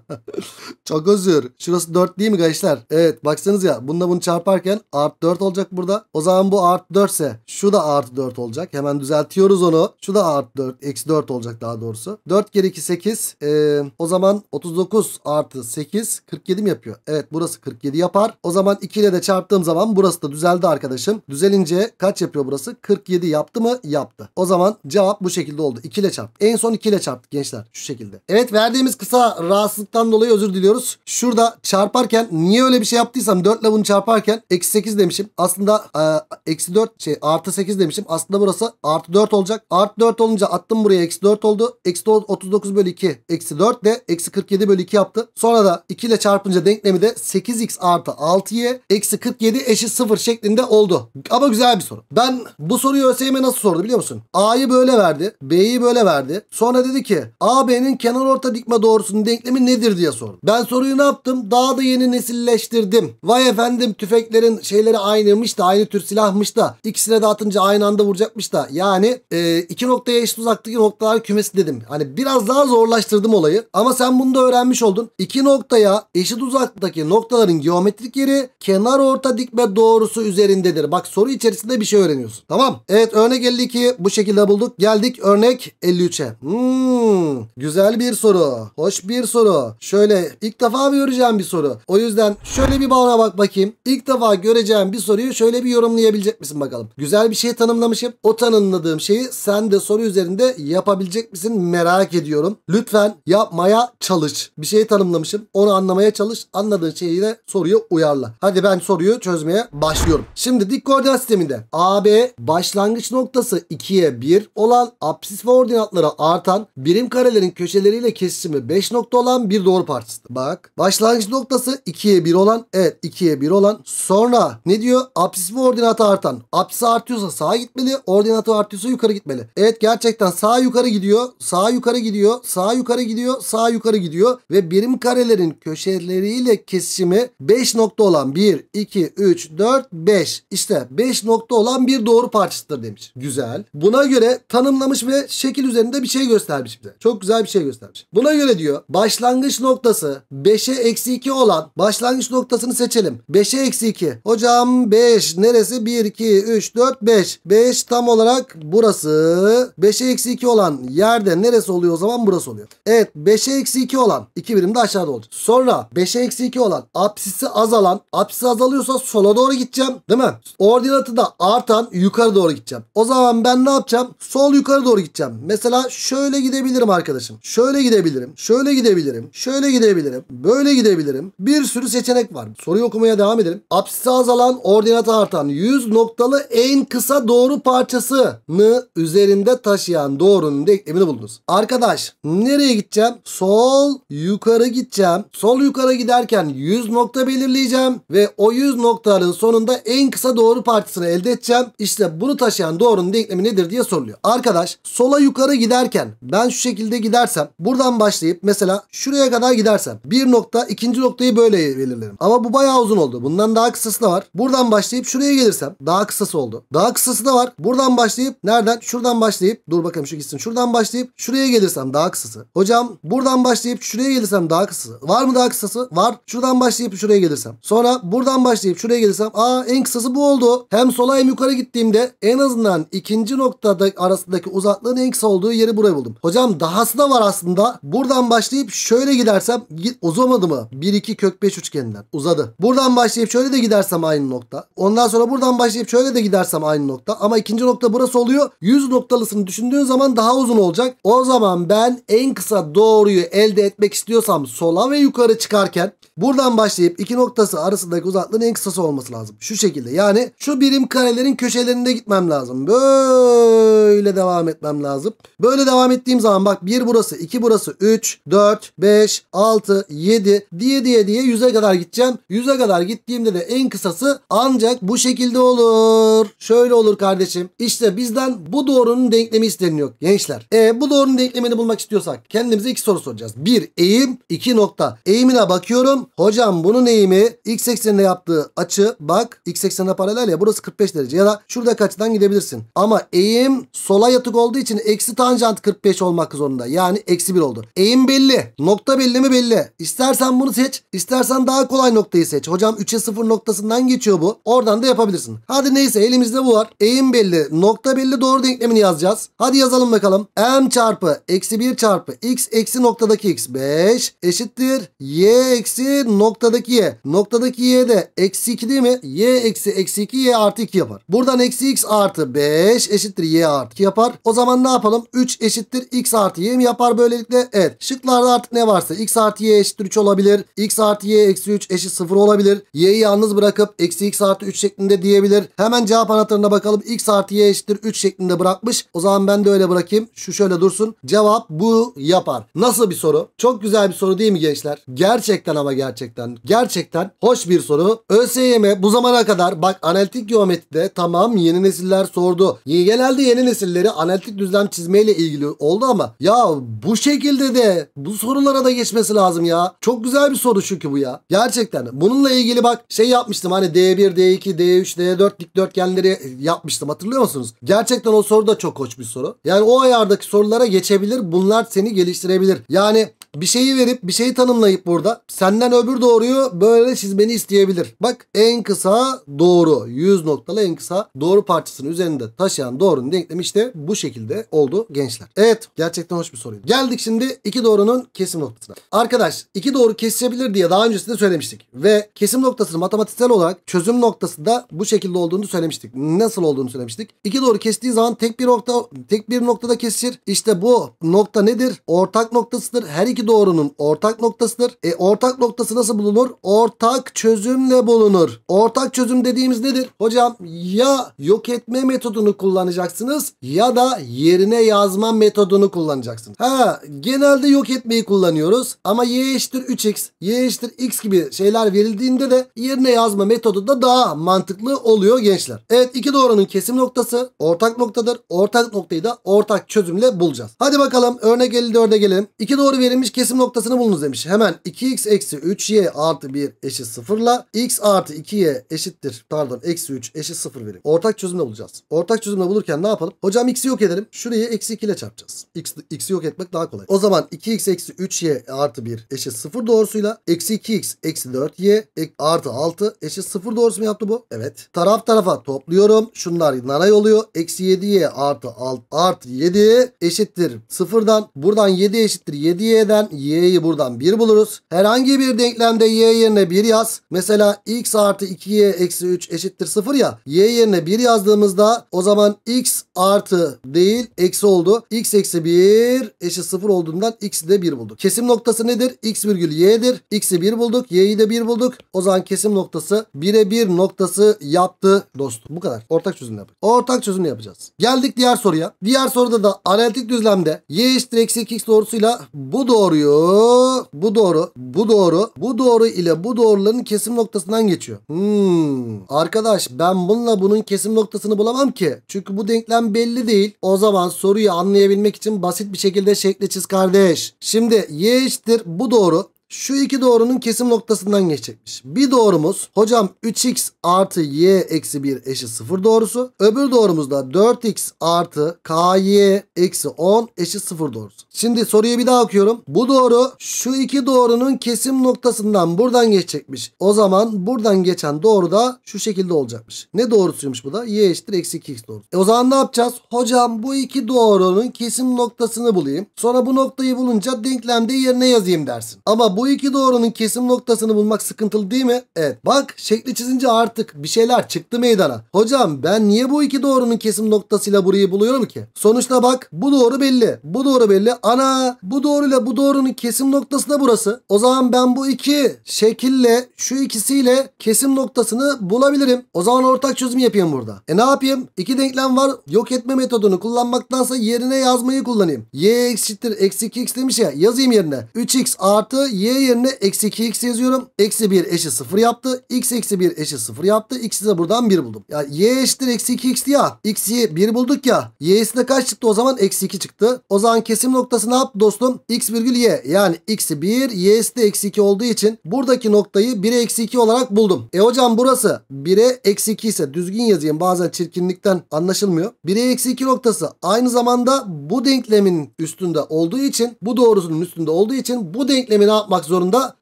A: Çok özür. Şurası 4 değil mi gençler? Evet baksanız ya bununla bunu çarparken artı 4 olacak burada. O zaman bu artı 4 ise şu da artı 4 olacak. Hemen düzeltiyoruz onu. Şu da artı 4. Eksi 4 olacak daha doğrusu. 4 kere 2 8. Ee, o zaman 39 artı 8 47 mi yapıyor? Evet burası 47 yapar. O zaman 2 ile de çarptığım zaman burası da düzeldi arkadaşım. Düzelince kaç yapıyor burası? 47 yaptı mı? Yaptı. O zaman cevap bu şekilde oldu. 2 ile çarp. En son 2 ile çarptık gençler. Şu şekilde. Evet verdiğimiz kısa rahatsızlıktan dolayı özür diliyoruz. Şurada çarparken niye öyle bir şey yaptıysam 4 ile bunu çarparken eksi 8 demişim. Aslında e, eksi 4 şey artı 8 demişim. Aslında burası artı 4 olacak. Artı 4 olunca attım buraya eksi 4 oldu. Eksi 39 bölü 2 eksi 4 de eksi 47 bölü 2 yaptı. Sonra da 2 ile çarpınca denklemi de 8x artı 6y eksi 47 eşit 0 şeklinde oldu. Ama güzel bir soru. Ben bu soruyu ÖSYM nasıl sordu biliyor musun? A'yı böyle verdi. B'yi böyle verdi. Sonra dedi ki AB'nin orta dikme doğrusunun denklemi nedir diye sordu. Ben soruyu ne yaptım? Daha da yeni nesilleştirdim. Vay efendim tüfeklerin şeyleri aynıymış da aynı tür silahmış da ikisine de atınca aynı anda vuracakmış da yani e, iki iki noktaya eşit uzaktaki noktalar kümesi dedim. Hani biraz daha zorlaştırdım olayı. Ama sen bunu da öğrenmiş oldun. İki noktaya eşit uzaktaki noktaların geometrik yeri kenar orta dikme doğrusu üzerindedir. Bak soru içerisinde bir şey öğreniyorsun. Tamam. Evet örnek 52 bu şekilde bulduk. Geldik örnek 53'e. Hmm, güzel bir soru. Hoş bir soru. Şöyle ilk defa göreceğim bir soru. O yüzden şöyle bir bana bak bakayım. İlk defa göreceğim bir soruyu şöyle bir yorumlayabilecek misin bakalım. Güzel bir şey tanımlamışım. O tanımladığım şeyi sen de de soru üzerinde yapabilecek misin merak ediyorum. Lütfen yapmaya çalış. Bir şey tanımlamışım. Onu anlamaya çalış. Anladığın şeyi de soruyu uyarla. Hadi ben soruyu çözmeye başlıyorum. Şimdi dik koordinat sisteminde AB başlangıç noktası 2'ye 1 olan apsis ve ordinatları artan birim karelerin köşeleriyle kesişimi 5 nokta olan bir doğru parçası. Bak başlangıç noktası 2'ye 1 olan evet 2'ye 1 olan sonra ne diyor? Apsis ve ordinatı artan. Apsis artıyorsa sağa gitmeli. Ordinatı artıyorsa yukarı gitmeli. E Evet gerçekten sağ yukarı gidiyor. sağ yukarı gidiyor. sağ yukarı gidiyor. sağ yukarı gidiyor. Ve birim karelerin köşeleriyle kesişimi 5 nokta olan 1, 2, 3, 4, 5. İşte 5 nokta olan bir doğru parçasıdır demiş. Güzel. Buna göre tanımlamış ve şekil üzerinde bir şey göstermiş bize. Çok güzel bir şey göstermiş. Buna göre diyor başlangıç noktası 5'e eksi 2 olan başlangıç noktasını seçelim. 5'e eksi 2. Hocam 5 neresi? 1, 2, 3, 4, 5. 5 tam olarak burası burası 5'e eksi 2 olan yerde neresi oluyor o zaman burası oluyor. Evet 5'e eksi 2 olan 2 birim de aşağıda olacak. Sonra 5'e eksi 2 olan apsisi azalan apsisi azalıyorsa sola doğru gideceğim değil mi? Ordinatı da artan yukarı doğru gideceğim. O zaman ben ne yapacağım? Sol yukarı doğru gideceğim. Mesela şöyle gidebilirim arkadaşım. Şöyle gidebilirim. Şöyle gidebilirim. Şöyle gidebilirim. Böyle gidebilirim. Bir sürü seçenek var. Soruyu okumaya devam edelim. Apsisi azalan ordinatı artan 100 noktalı en kısa doğru parçasını üzerinde üzerinde taşıyan doğrunun denklemini bulunuz. Arkadaş nereye gideceğim? Sol yukarı gideceğim. Sol yukarı giderken 100 nokta belirleyeceğim ve o 100 noktaların sonunda en kısa doğru parçasını elde edeceğim. İşte bunu taşıyan doğrunun denklemi nedir diye soruluyor. Arkadaş sola yukarı giderken ben şu şekilde gidersem buradan başlayıp mesela şuraya kadar gidersem bir nokta ikinci noktayı böyle belirlerim. Ama bu bayağı uzun oldu. Bundan daha kısası da var. Buradan başlayıp şuraya gelirsem daha kısası oldu. Daha kısası da var. Buradan başlayıp nereden? Şuradan başlayıp başlayıp dur bakalım şu gitsin. Şuradan başlayıp şuraya gelirsem daha kısası. Hocam buradan başlayıp şuraya gelirsem daha kısası. Var mı daha kısası? Var. Şuradan başlayıp şuraya gelirsem. Sonra buradan başlayıp şuraya gelirsem. Aa en kısası bu oldu. Hem sola hem yukarı gittiğimde en azından ikinci noktada arasındaki uzaklığın en kısa olduğu yeri buraya buldum. Hocam dahası da var aslında. Buradan başlayıp şöyle gidersem uzamadı mı? 1-2 kök 5 üçgeninden uzadı. Buradan başlayıp şöyle de gidersem aynı nokta. Ondan sonra buradan başlayıp şöyle de gidersem aynı nokta. Ama ikinci nokta burası oluyor. 100 nokta noktalısını düşündüğün zaman daha uzun olacak. O zaman ben en kısa doğruyu elde etmek istiyorsam sola ve yukarı çıkarken buradan başlayıp iki noktası arasındaki uzaklığın en kısası olması lazım. Şu şekilde yani şu birim karelerin köşelerinde gitmem lazım. Böyle devam etmem lazım. Böyle devam ettiğim zaman bak bir burası iki burası 3 4 5 6 7 diye diye diye yüz'e kadar gideceğim. Yüz'e kadar gittiğimde de en kısası ancak bu şekilde olur. Şöyle olur kardeşim. İşte bizden bu doğrunun doğrunun denklemi isteniyor gençler. E, bu doğrunun denklemini bulmak istiyorsak kendimize iki soru soracağız. Bir eğim, iki nokta. Eğimine bakıyorum. Hocam bunun eğimi x eksenine yaptığı açı bak x eksenine paralel ya burası 45 derece ya da şurada kaçtan gidebilirsin. Ama eğim sola yatık olduğu için eksi tanjant 45 olmak zorunda. Yani eksi 1 oldu. Eğim belli. Nokta belli mi belli. İstersen bunu seç. istersen daha kolay noktayı seç. Hocam 3'e 0 noktasından geçiyor bu. Oradan da yapabilirsin. Hadi neyse elimizde bu var. Eğim belli. Nokta belli. Doğru denklemini yaz yazacağız. Hadi yazalım bakalım. M çarpı eksi 1 çarpı x eksi noktadaki x 5 eşittir. Y eksi noktadaki y. Noktadaki y de eksi 2 değil mi? Y eksi eksi 2 y artı 2 yapar. Buradan eksi x artı 5 eşittir y artı 2 yapar. O zaman ne yapalım? 3 eşittir x artı y mi yapar böylelikle? Evet. Şıklarda artık ne varsa x artı y eşittir 3 olabilir. x artı y eksi 3 eşit 0 olabilir. y'yi yalnız bırakıp eksi x artı 3 şeklinde diyebilir. Hemen cevap anahtarına bakalım. x artı y eşittir 3 şeklinde bırakmış. O zaman ben de öyle bırakayım. Şu şöyle dursun. Cevap bu yapar. Nasıl bir soru? Çok güzel bir soru değil mi gençler? Gerçekten ama gerçekten. Gerçekten hoş bir soru. ÖSYM bu zamana kadar bak analitik geometride tamam yeni nesiller sordu. Genelde yeni nesilleri analitik düzlem çizmeyle ilgili oldu ama ya bu şekilde de bu sorulara da geçmesi lazım ya. Çok güzel bir soru çünkü bu ya. Gerçekten. Bununla ilgili bak şey yapmıştım hani D1, D2, D3, D4 dikdörtgenleri yapmıştım hatırlıyor musunuz? Gerçekten o soru da çok koç bir soru. Yani o ayardaki sorulara geçebilir. Bunlar seni geliştirebilir. Yani bir şeyi verip bir şeyi tanımlayıp burada senden öbür doğruyu böyle çizmeni isteyebilir. Bak en kısa doğru 100 noktalı en kısa doğru parçasının üzerinde taşıyan doğrunun denklemi işte bu şekilde oldu gençler. Evet gerçekten hoş bir soruydu. Geldik şimdi iki doğrunun kesim noktasına. Arkadaş iki doğru kesişebilir diye daha öncesinde söylemiştik. Ve kesim noktasını matematiksel olarak çözüm noktası da bu şekilde olduğunu söylemiştik. Nasıl olduğunu söylemiştik. İki doğru kestiği zaman tek bir nokta tek bir noktada kesişir. İşte bu nokta nedir? Ortak noktasıdır. Her iki doğrunun ortak noktasıdır. E ortak noktası nasıl bulunur? Ortak çözümle bulunur. Ortak çözüm dediğimiz nedir? Hocam ya yok etme metodunu kullanacaksınız ya da yerine yazma metodunu kullanacaksınız. Ha genelde yok etmeyi kullanıyoruz ama y eşittir 3x, y eşittir x gibi şeyler verildiğinde de yerine yazma metodu da daha mantıklı oluyor gençler. Evet iki doğrunun kesim noktası ortak noktadır. Ortak noktayı da ortak çözümle bulacağız. Hadi bakalım örnek 54'e gelelim. İki doğru verilmiş Neymiş kesim noktasını bulunuz demiş. Hemen 2x eksi 3y artı 1 eşit 0 ile x artı 2y eşittir. Pardon eksi 3 eşit 0 verin. Ortak çözümle bulacağız. Ortak çözümle bulurken ne yapalım? Hocam x'i yok edelim. Şurayı eksi 2 ile çarpacağız. X, x'i yok etmek daha kolay. O zaman 2x eksi 3y artı 1 eşit 0 doğrusuyla eksi 2x eksi 4y e artı 6 eşit 0 doğrusu mu yaptı bu? Evet. Taraf tarafa topluyorum. Şunlar naray oluyor. Eksi 7y artı 6 artı 7 eşittir 0'dan. Buradan 7 eşittir 7y'den Muhtemelen y'yi buradan 1 buluruz. Herhangi bir denklemde y yerine 1 yaz. Mesela x artı 2y eksi 3 eşittir 0 ya. y yerine 1 yazdığımızda o zaman x artı değil eksi oldu. x eksi 1 eşit 0 olduğundan x'i de 1 bulduk. Kesim noktası nedir? x virgül y'dir. x'i 1 bulduk. y'yi de 1 bulduk. O zaman kesim noktası 1'e 1 noktası yaptı dostum. Bu kadar. Ortak çözüm yapacağız. Ortak çözüm yapacağız. Geldik diğer soruya. Diğer soruda da analitik düzlemde y eşittir eksi 2x doğrusuyla bu doğru doğruyu, bu doğru, bu doğru, bu doğru ile bu doğruların kesim noktasından geçiyor. Hmm. Arkadaş ben bununla bunun kesim noktasını bulamam ki. Çünkü bu denklem belli değil. O zaman soruyu anlayabilmek için basit bir şekilde şekli çiz kardeş. Şimdi y eşittir bu doğru şu iki doğrunun kesim noktasından geçecekmiş. Bir doğrumuz hocam 3x artı y eksi 1 eşit 0 doğrusu. Öbür doğrumuz da 4x artı ky eksi 10 eşit 0 doğrusu. Şimdi soruyu bir daha okuyorum. Bu doğru şu iki doğrunun kesim noktasından buradan geçecekmiş. O zaman buradan geçen doğru da şu şekilde olacakmış. Ne doğrusuymuş bu da? y eşittir eksi 2x doğrusu. E o zaman ne yapacağız? Hocam bu iki doğrunun kesim noktasını bulayım. Sonra bu noktayı bulunca denklemde yerine yazayım dersin. Ama bu iki doğrunun kesim noktasını bulmak sıkıntılı değil mi? Evet. Bak şekli çizince artık bir şeyler çıktı meydana. Hocam ben niye bu iki doğrunun kesim noktasıyla burayı buluyorum ki? Sonuçta bak bu doğru belli. Bu doğru belli. Ana bu doğruyla bu doğrunun kesim noktası da burası. O zaman ben bu iki şekille şu ikisiyle kesim noktasını bulabilirim. O zaman ortak çözüm yapayım burada. E ne yapayım? İki denklem var. Yok etme metodunu kullanmaktansa yerine yazmayı kullanayım. Y eşittir eksi x demiş ya yazayım yerine. 3x artı y y yerine eksi 2x yazıyorum. Eksi 1 eşit 0 yaptı. x eksi 1 eşit 0 yaptı. x'i de buradan 1 buldum. Ya y eşittir eksi 2x ya. x'i 1 bulduk ya. y'si de kaç çıktı o zaman? Eksi 2 çıktı. O zaman kesim noktası ne yaptı dostum? x virgül y. Yani x'i 1 y'si de eksi 2 olduğu için buradaki noktayı 1'e eksi 2 olarak buldum. E hocam burası 1'e eksi 2 ise düzgün yazayım. Bazen çirkinlikten anlaşılmıyor. 1'e eksi 2 noktası aynı zamanda bu denklemin üstünde olduğu için bu doğrusunun üstünde olduğu için bu denklemi ne yapmak yapmak zorunda?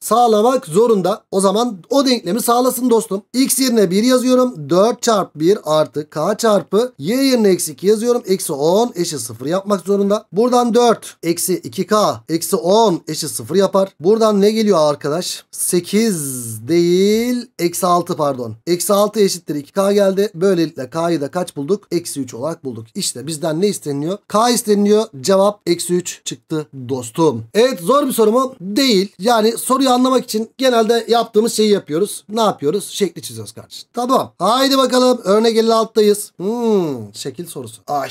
A: Sağlamak zorunda. O zaman o denklemi sağlasın dostum. X yerine 1 yazıyorum. 4 çarpı 1 artı K çarpı Y yerine eksi 2 yazıyorum. Eksi 10 eşi 0 yapmak zorunda. Buradan 4 eksi 2K eksi 10 eşi 0 yapar. Buradan ne geliyor arkadaş? 8 değil eksi 6 pardon. Eksi 6 eşittir 2K geldi. Böylelikle K'yı da kaç bulduk? Eksi 3 olarak bulduk. İşte bizden ne isteniyor? K isteniyor. Cevap eksi 3 çıktı dostum. Evet zor bir soru mu? Değil. Yani soruyu anlamak için genelde yaptığımız şeyi yapıyoruz. Ne yapıyoruz? Şekli çiziyoruz kardeşim. Tamam. Haydi bakalım. Örnek 56'dayız. Hmm, şekil sorusu. Ay.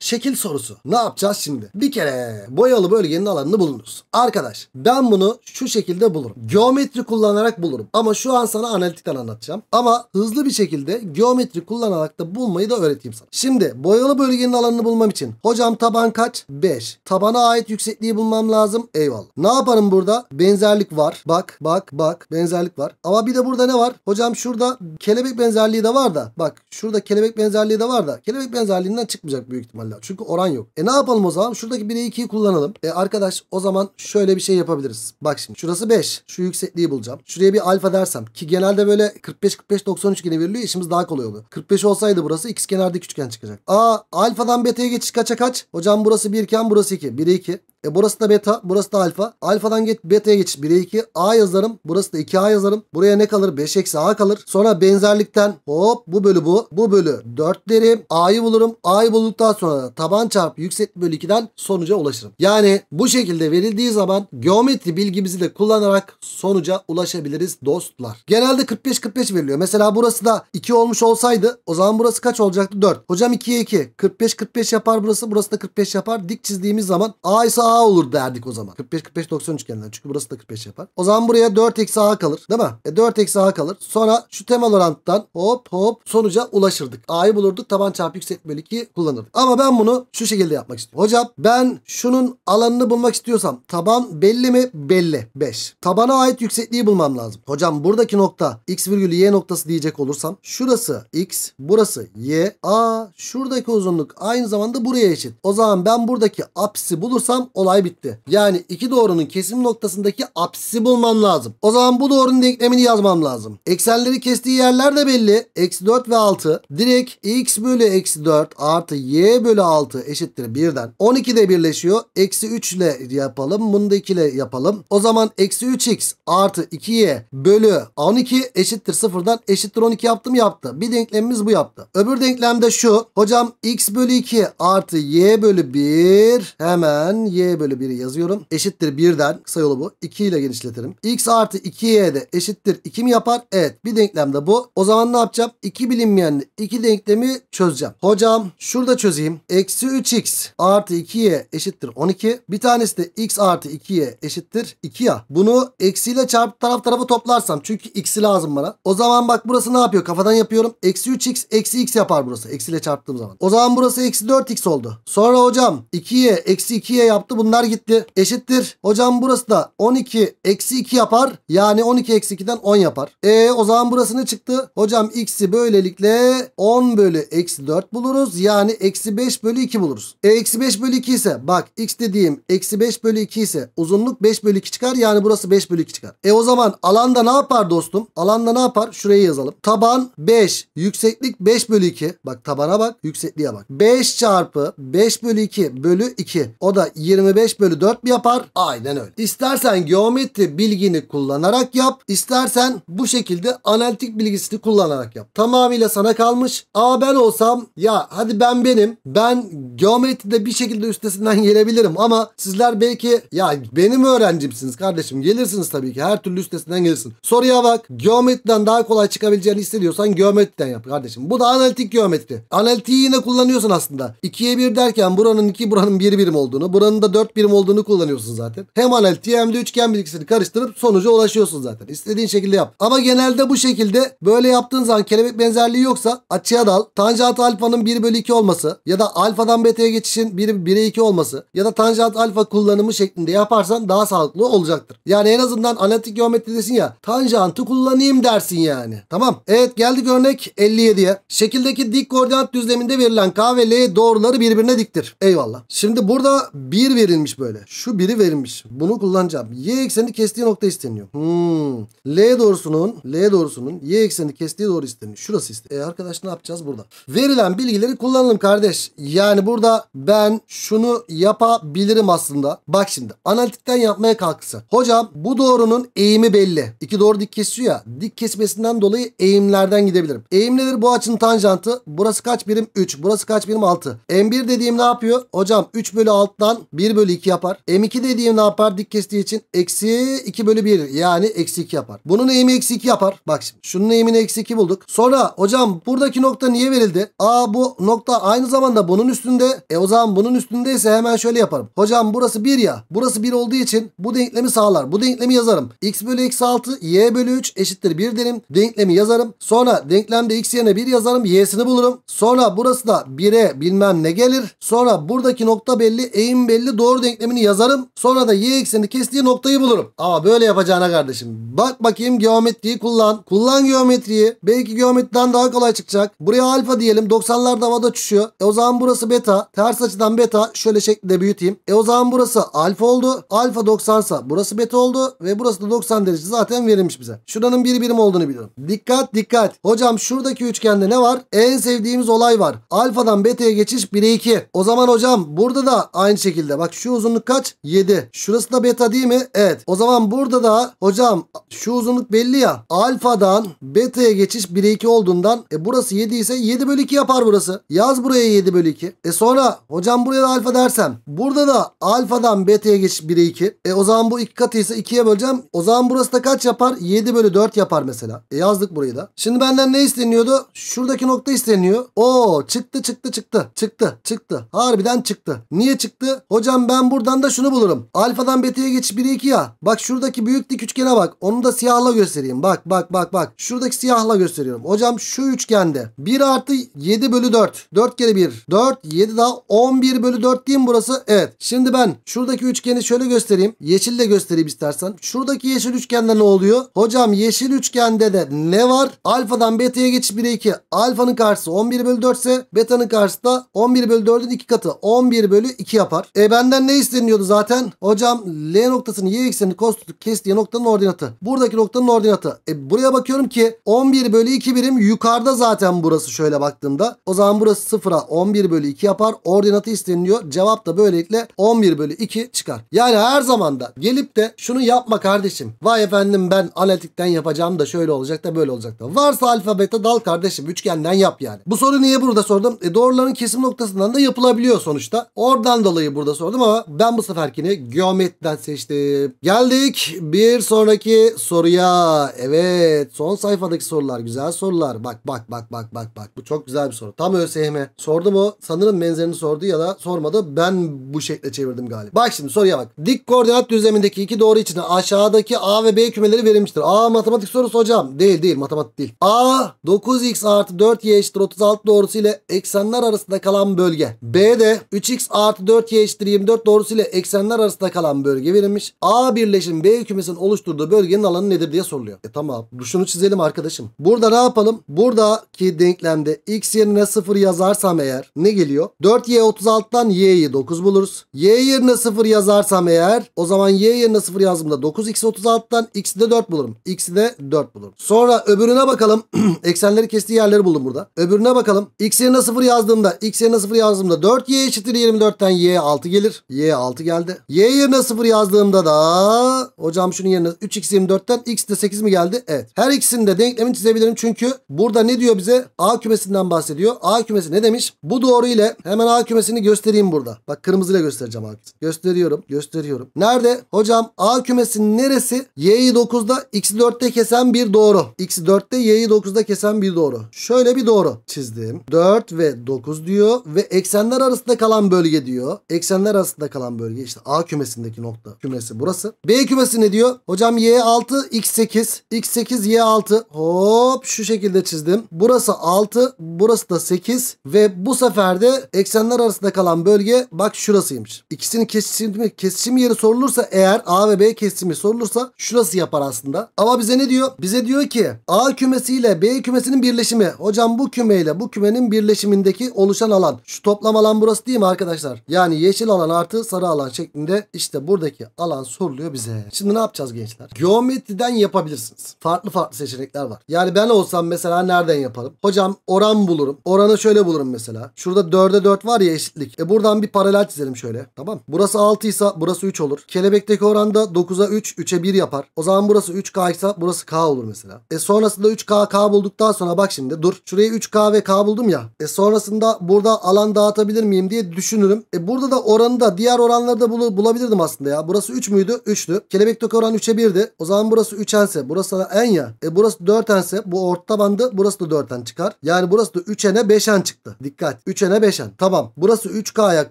A: Şekil sorusu. Ne yapacağız şimdi? Bir kere boyalı bölgenin alanını bulunuz. Arkadaş ben bunu şu şekilde bulurum. Geometri kullanarak bulurum. Ama şu an sana analitikten anlatacağım. Ama hızlı bir şekilde geometri kullanarak da bulmayı da öğreteyim sana. Şimdi boyalı bölgenin alanını bulmam için hocam taban kaç? 5. Tabana ait yüksekliği bulmam lazım. Eyvallah. Ne yaparım burada? benzerlik var. Bak bak bak benzerlik var. Ama bir de burada ne var? Hocam şurada kelebek benzerliği de var da. Bak şurada kelebek benzerliği de var da. Kelebek benzerliğinden çıkmayacak büyük ihtimalle. Çünkü oran yok. E ne yapalım o zaman? Şuradaki 1'e 2'yi kullanalım. E arkadaş o zaman şöyle bir şey yapabiliriz. Bak şimdi şurası 5. Şu yüksekliği bulacağım. Şuraya bir alfa dersem ki genelde böyle 45-45-90 üçgeni veriliyor. İşimiz daha kolay oluyor. 45 olsaydı burası x kenarda küçükken çıkacak. Aa alfadan beta'ya geçiş kaça kaç? Hocam burası 1 iken burası 2. 1'e 2. E burası da beta, burası da alfa. Alfadan git beta'ya geç. 1'e 2 A yazarım. Burası da 2A yazarım. Buraya ne kalır? 5 eksi A kalır. Sonra benzerlikten hop bu bölü bu. Bu bölü 4 derim. A'yı bulurum. A'yı bulduktan sonra taban çarpı yükseltme bölü 2'den sonuca ulaşırım. Yani bu şekilde verildiği zaman geometri bilgimizi de kullanarak sonuca ulaşabiliriz dostlar. Genelde 45-45 veriliyor. Mesela burası da 2 olmuş olsaydı o zaman burası kaç olacaktı? 4. Hocam 2'ye 2. 45-45 yapar burası. Burası da 45 yapar. Dik çizdiğimiz zaman A ise a olur derdik o zaman. 45 45 90 üçgeninden çünkü burası da 45 yapar. O zaman buraya 4 eksi a kalır değil mi? E 4 eksi a kalır. Sonra şu temel oranttan hop hop sonuca ulaşırdık. a'yı bulurduk taban çarpı yükseklik bölü 2 kullanırdık. Ama ben bunu şu şekilde yapmak istiyorum. Hocam ben şunun alanını bulmak istiyorsam taban belli mi? Belli. 5. Tabana ait yüksekliği bulmam lazım. Hocam buradaki nokta x virgül y noktası diyecek olursam şurası x burası y. a şuradaki uzunluk aynı zamanda buraya eşit. O zaman ben buradaki apsi bulursam Olay bitti. Yani iki doğrunun kesim noktasındaki apsisi bulmam lazım. O zaman bu doğrunun denklemini yazmam lazım. Eksenleri kestiği yerler de belli. Eksi 4 ve 6. Direkt x bölü eksi 4 artı y bölü 6 eşittir 1'den. 12 de birleşiyor. Eksi 3 ile yapalım. Bunu da 2 ile yapalım. O zaman eksi 3x artı 2y bölü 12 eşittir 0'dan eşittir 12 yaptım yaptı. Bir denklemimiz bu yaptı. Öbür denklemde şu. Hocam x bölü 2 artı y bölü 1 hemen y y bölü 1'i yazıyorum. Eşittir 1'den kısa yolu bu. 2 ile genişletirim. x artı 2y de eşittir 2 mi yapar? Evet. Bir denklemde bu. O zaman ne yapacağım? 2 bilinmeyenli 2 denklemi çözeceğim. Hocam şurada çözeyim. Eksi 3x artı 2y eşittir 12. Bir tanesi de x artı 2y eşittir 2 ya. Bunu eksiyle çarp taraf tarafa toplarsam çünkü x'i lazım bana. O zaman bak burası ne yapıyor? Kafadan yapıyorum. Eksi 3x eksi x yapar burası. Eksiyle çarptığım zaman. O zaman burası eksi 4x oldu. Sonra hocam 2y eksi 2y yaptı bunlar gitti. Eşittir. Hocam burası da 12 eksi 2 yapar. Yani 12 eksi 2'den 10 yapar. E o zaman burası ne çıktı? Hocam x'i böylelikle 10 bölü eksi 4 buluruz. Yani eksi 5 bölü 2 buluruz. E eksi 5 bölü 2 ise bak x dediğim eksi 5 bölü 2 ise uzunluk 5 bölü 2 çıkar. Yani burası 5 bölü 2 çıkar. E o zaman alanda ne yapar dostum? Alanda ne yapar? Şurayı yazalım. Taban 5. Yükseklik 5 bölü 2. Bak tabana bak. Yüksekliğe bak. 5 çarpı 5 bölü 2 bölü 2. O da 20 25 bölü 4 mi yapar? Aynen öyle. İstersen geometri bilgini kullanarak yap. istersen bu şekilde analitik bilgisini kullanarak yap. Tamamıyla sana kalmış. Ama ben olsam ya hadi ben benim. Ben geometride bir şekilde üstesinden gelebilirim ama sizler belki ya benim öğrencimsiniz kardeşim. Gelirsiniz tabii ki. Her türlü üstesinden gelirsin. Soruya bak. Geometriden daha kolay çıkabileceğini hissediyorsan geometriden yap kardeşim. Bu da analitik geometri. Analitiği yine kullanıyorsun aslında. 2'ye 1 derken buranın 2 buranın 1 birim olduğunu. Buranın da 4 4 birim olduğunu kullanıyorsun zaten. Hem analitiği hem de üçgen bilgisini karıştırıp sonuca ulaşıyorsun zaten. İstediğin şekilde yap. Ama genelde bu şekilde böyle yaptığın zaman kelebek benzerliği yoksa açıya dal. Tanjant alfanın 1 bölü 2 olması ya da alfadan beta'ya geçişin 1, 1'e 2 olması ya da tanjant alfa kullanımı şeklinde yaparsan daha sağlıklı olacaktır. Yani en azından analitik geometridesin ya tanjantı kullanayım dersin yani. Tamam. Evet geldik örnek 57'ye. Şekildeki dik koordinat düzleminde verilen K ve L doğruları birbirine diktir. Eyvallah. Şimdi burada 1 bir verilmiş böyle. Şu biri verilmiş. Bunu kullanacağım. Y ekseni kestiği nokta isteniyor. Hmm. L doğrusunun L doğrusunun Y ekseni kestiği doğru isteniyor. Şurası isteniyor. E arkadaş ne yapacağız burada? Verilen bilgileri kullanalım kardeş. Yani burada ben şunu yapabilirim aslında. Bak şimdi analitikten yapmaya kalksa. Hocam bu doğrunun eğimi belli. İki doğru dik kesiyor ya. Dik kesmesinden dolayı eğimlerden gidebilirim. Eğim nedir? Bu açının tanjantı. Burası kaç birim? 3. Burası kaç birim? 6. M1 dediğim ne yapıyor? Hocam 3 bölü 6'dan 1 bölü 2 yapar. M2 dediğim ne yapar? Dik kestiği için eksi 2 bölü 1 yani eksi 2 yapar. Bunun eğimi eksi 2 yapar. Bak şimdi şunun eğimini eksi 2 bulduk. Sonra hocam buradaki nokta niye verildi? Aa bu nokta aynı zamanda bunun üstünde. E o zaman bunun üstündeyse hemen şöyle yaparım. Hocam burası 1 ya. Burası 1 olduğu için bu denklemi sağlar. Bu denklemi yazarım. x bölü eksi 6 y bölü 3 eşittir 1 derim. Denklemi yazarım. Sonra denklemde x yerine 1 yazarım. y'sini bulurum. Sonra burası da 1'e bilmem ne gelir. Sonra buradaki nokta belli. Eğim belli doğru denklemini yazarım. Sonra da y ekseni kestiği noktayı bulurum. Ama böyle yapacağına kardeşim. Bak bakayım geometriyi kullan. Kullan geometriyi. Belki geometriden daha kolay çıkacak. Buraya alfa diyelim. 90'lar da havada uçuşuyor. E o zaman burası beta. Ters açıdan beta. Şöyle şekilde büyüteyim. E o zaman burası alfa oldu. Alfa 90 sa burası beta oldu. Ve burası da 90 derece zaten verilmiş bize. Şuranın bir birim olduğunu biliyorum. Dikkat dikkat. Hocam şuradaki üçgende ne var? En sevdiğimiz olay var. Alfadan beta'ya geçiş 1'e 2. O zaman hocam burada da aynı şekilde bak Bak şu uzunluk kaç? 7. Şurası da beta değil mi? Evet. O zaman burada da hocam şu uzunluk belli ya. Alfadan beta'ya geçiş 1'e 2 olduğundan e burası 7 ise 7 bölü 2 yapar burası. Yaz buraya 7 bölü 2. E sonra hocam buraya da alfa dersem. Burada da alfadan beta'ya geçiş 1'e 2. E o zaman bu 2 katı ise 2'ye böleceğim. O zaman burası da kaç yapar? 7 bölü 4 yapar mesela. E yazdık burayı da. Şimdi benden ne isteniyordu? Şuradaki nokta isteniyor. Oo çıktı çıktı çıktı. Çıktı çıktı. Harbiden çıktı. Niye çıktı? Hocam Hocam ben buradan da şunu bulurum. Alfadan beta'ya geç 1 2 ya. Bak şuradaki büyük dik üçgene bak. Onu da siyahla göstereyim. Bak bak bak bak. Şuradaki siyahla gösteriyorum. Hocam şu üçgende 1 artı 7 bölü 4. 4 kere 1. 4 7 daha 11 bölü 4 diyeyim burası. Evet. Şimdi ben şuradaki üçgeni şöyle göstereyim. Yeşil de göstereyim istersen. Şuradaki yeşil üçgende ne oluyor? Hocam yeşil üçgende de ne var? Alfadan beta'ya geç 1'e 2. Alfanın karşısı 11 bölü 4 ise beta'nın karşısı da 11 bölü 4'ün 2 katı. 11 bölü 2 yapar. E ben Benden ne isteniyordu zaten? Hocam L noktasını y eksenini cos tutup kestiği noktanın ordinatı. Buradaki noktanın ordinatı. E buraya bakıyorum ki 11 bölü 2 birim yukarıda zaten burası şöyle baktığımda. O zaman burası 0'a 11 bölü 2 yapar. Ordinatı isteniliyor. Cevap da böylelikle 11 bölü 2 çıkar. Yani her zaman da gelip de şunu yapma kardeşim. Vay efendim ben analitikten yapacağım da şöyle olacak da böyle olacak da. Varsa alfabete dal kardeşim. Üçgenden yap yani. Bu soruyu niye burada sordum? E doğruların kesim noktasından da yapılabiliyor sonuçta. Oradan dolayı burada sordum hazırladım ama ben bu seferkini geometriden seçtim. Geldik bir sonraki soruya. Evet son sayfadaki sorular güzel sorular. Bak bak bak bak bak bak. Bu çok güzel bir soru. Tam ÖSYM. Sordu mu? Sanırım benzerini sordu ya da sormadı. Ben bu şekilde çevirdim galiba. Bak şimdi soruya bak. Dik koordinat düzlemindeki iki doğru için aşağıdaki A ve B kümeleri verilmiştir. A matematik sorusu hocam. Değil değil matematik değil. A 9x artı 4y eşittir 36 doğrusu ile eksenler arasında kalan bölge. B de 3x artı 4y eşittir 24 Dört doğrusu ile eksenler arasında kalan bölge verilmiş. A birleşim B kümesinin oluşturduğu bölgenin alanı nedir diye soruluyor. E tamam. Şunu çizelim arkadaşım. Burada ne yapalım? Buradaki denklemde x yerine 0 yazarsam eğer ne geliyor? 4y 36'dan y'yi 9 buluruz. Y yerine 0 yazarsam eğer o zaman y yerine 0 yazdığımda 9x 36'dan x'i de 4 bulurum. X'i de 4 bulurum. Sonra öbürüne bakalım. Eksenleri kestiği yerleri buldum burada. Öbürüne bakalım. X yerine 0 yazdığımda x yerine 0 yazdığımda 4y eşittir 24'ten y 6 gelir. Y 6 geldi. Y yerine 0 yazdığımda da hocam şunun yerine 3x24'ten x de 8 mi geldi? Evet. Her ikisinin de denklemini çizebilirim çünkü burada ne diyor bize? A kümesinden bahsediyor. A kümesi ne demiş? Bu doğru ile hemen A kümesini göstereyim burada. Bak kırmızıyla göstereceğim A kümesi. Gösteriyorum. Gösteriyorum. Nerede? Hocam A kümesinin neresi? Y'yi 9'da x'i 4'te kesen bir doğru. X'i 4'te y'yi 9'da kesen bir doğru. Şöyle bir doğru çizdim. 4 ve 9 diyor ve eksenler arasında kalan bölge diyor. Eksenler arasında arasında kalan bölge işte A kümesindeki nokta kümesi burası. B kümesi ne diyor? Hocam Y6 X8 X8 Y6 hop şu şekilde çizdim. Burası 6 burası da 8 ve bu sefer de eksenler arasında kalan bölge bak şurasıymış. İkisinin kesişimi, kesişimi yeri sorulursa eğer A ve B kesişimi sorulursa şurası yapar aslında. Ama bize ne diyor? Bize diyor ki A kümesiyle B kümesinin birleşimi. Hocam bu kümeyle bu kümenin birleşimindeki oluşan alan. Şu toplam alan burası değil mi arkadaşlar? Yani yeşil alan artı sarı alan şeklinde işte buradaki alan soruluyor bize. Şimdi ne yapacağız gençler? Geometriden yapabilirsiniz. Farklı farklı seçenekler var. Yani ben olsam mesela nereden yaparım? Hocam oran bulurum. Oranı şöyle bulurum mesela. Şurada 4'e 4 var ya eşitlik. E buradan bir paralel çizelim şöyle. Tamam. Burası 6 ise burası 3 olur. Kelebekteki oranda 9'a 3, 3'e 1 yapar. O zaman burası 3K ise burası K olur mesela. E sonrasında 3K K bulduktan sonra bak şimdi dur. Şurayı 3K ve K buldum ya. E sonrasında burada alan dağıtabilir miyim diye düşünürüm. E burada da oranı da diğer oranları da bul bulabilirdim aslında ya. Burası 3 müydü? 3'tü. Kelebek toka oranı 3'e 1'di. O zaman burası 3n'se burası da n ya. E burası 4n'se bu orta bandı burası da 4n çıkar. Yani burası da 3n'e 5n çıktı. Dikkat 3n'e 5n. Tamam burası 3k'ya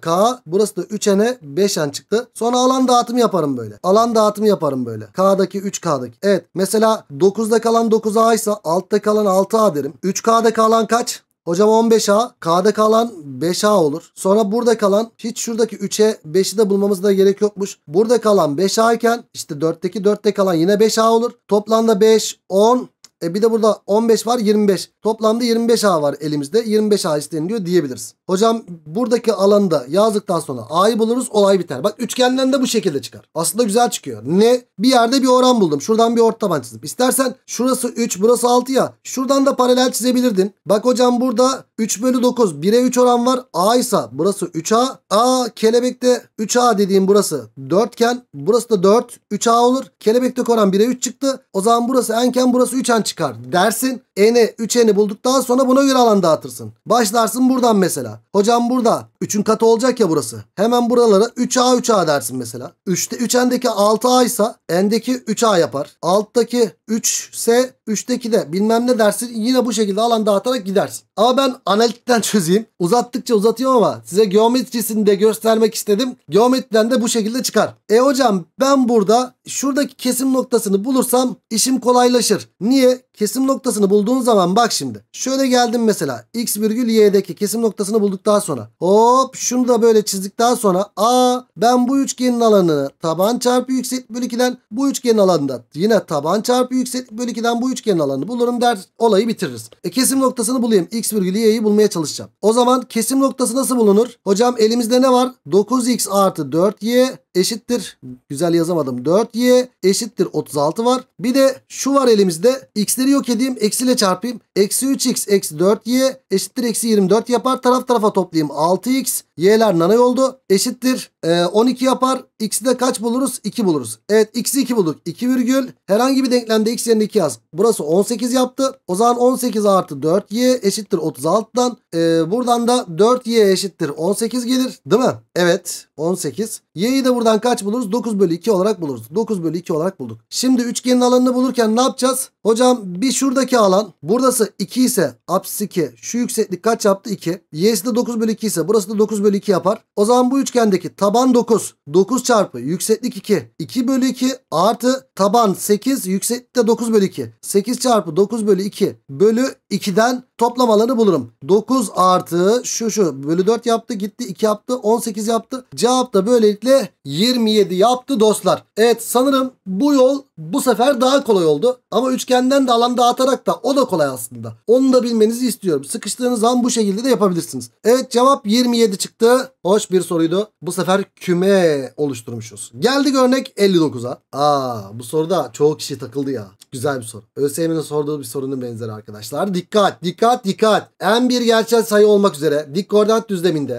A: k burası da 3n'e 5n çıktı. Sonra alan dağıtımı yaparım böyle. Alan dağıtımı yaparım böyle. K'daki 3k'daki. Evet mesela 9'da kalan 9a ise altta kalan 6a derim. 3k'da kalan kaç? Hocam 15A. K'da kalan 5A olur. Sonra burada kalan hiç şuradaki 3'e 5'i de bulmamızda gerek yokmuş. Burada kalan 5A iken işte 4'teki 4'te kalan yine 5A olur. Toplamda 5, 10, e bir de burada 15 var 25. Toplamda 25 A var elimizde. 25 A isteniliyor diyebiliriz. Hocam buradaki alanda yazdıktan sonra A'yı buluruz olay biter. Bak üçgenden de bu şekilde çıkar. Aslında güzel çıkıyor. Ne? Bir yerde bir oran buldum. Şuradan bir orta taban çizdim. İstersen şurası 3 burası 6 ya. Şuradan da paralel çizebilirdin. Bak hocam burada 3 bölü 9 1'e 3 oran var. A ise burası 3A. A kelebekte 3A dediğim burası 4 iken burası da 4 3A olur. Kelebekte oran 1'e 3 çıktı. O zaman burası enken burası 3 en çıkar dersin. Eni 3eni bulduktan sonra buna göre alan dağıtırsın. Başlarsın buradan mesela. Hocam burada 3'ün katı olacak ya burası. Hemen buralara 3A 3A dersin mesela. 3'te 3n'deki 6A ise n'deki 3A yapar. Alttaki 3 s 3'teki de bilmem ne dersin yine bu şekilde alan dağıtarak gidersin. Ama ben analitikten çözeyim. Uzattıkça uzatıyorum ama size geometrisini de göstermek istedim. Geometriden de bu şekilde çıkar. E hocam ben burada şuradaki kesim noktasını bulursam işim kolaylaşır. Niye? Kesim noktasını bulduğun zaman bak şimdi. Şöyle geldim mesela. X virgül y'deki kesim noktasını bulduktan sonra. Hop şunu da böyle çizdik daha sonra. Aa ben bu üçgenin alanını taban çarpı yüksek bölü 2'den bu üçgenin alanında yine taban çarpı yüksek bölü 2'den bu üçgenin alanını bulurum der olayı bitiririz. E kesim noktasını bulayım. X virgül y'yi bulmaya çalışacağım. O zaman kesim noktası nasıl bulunur? Hocam elimizde ne var? 9x artı 4y eşittir. Güzel yazamadım. 4y eşittir 36 var. Bir de şu var elimizde. X'leri değeri yok edeyim. Eksiyle çarpayım. Eksi 3x eksi 4y eşittir eksi 24 yapar. Taraf tarafa toplayayım 6x. Y'ler nanay oldu. Eşittir e, 12 yapar. X'i de kaç buluruz? 2 buluruz. Evet x'i 2 bulduk. 2 virgül. Herhangi bir denklemde x yerine 2 yaz. Burası 18 yaptı. O zaman 18 artı 4y eşittir 36'dan. E, buradan da 4y eşittir 18 gelir. Değil mi? Evet 18. Y'yi de buradan kaç buluruz? 9 bölü 2 olarak buluruz. 9 bölü 2 olarak bulduk. Şimdi üçgenin alanını bulurken ne yapacağız? Hocam bir şuradaki alan. Buradası 2 ise apsis 2. Şu yükseklik kaç yaptı? 2. Y'si de 9 bölü 2 ise burası da 9 bölü 2 yapar. O zaman bu üçgendeki taban 9. 9 çarpı yükseklik 2. 2 bölü 2 artı taban 8 yükseklik de 9 bölü 2. 8 çarpı 9 bölü 2 bölü 2'den toplam alanı bulurum. 9 artı şu şu bölü 4 yaptı gitti 2 yaptı 18 yaptı. Cevap da böylelikle 27 yaptı dostlar. Evet sanırım bu yol bu sefer daha kolay oldu. Ama üçgenden de alan dağıtarak da o da kolay aslında. Onu da bilmenizi istiyorum. Sıkıştığınız an bu şekilde de yapabilirsiniz. Evet cevap 27 çıktı. Hoş bir soruydu. Bu sefer küme oluşturmuşuz. Geldik örnek 59'a. Aa bu soruda çoğu kişi takıldı ya. Güzel bir soru. ÖSYM'nin sorduğu bir sorunun benzeri arkadaşlar. Dikkat, dikkat, dikkat. En bir gerçel sayı olmak üzere dik koordinat düzleminde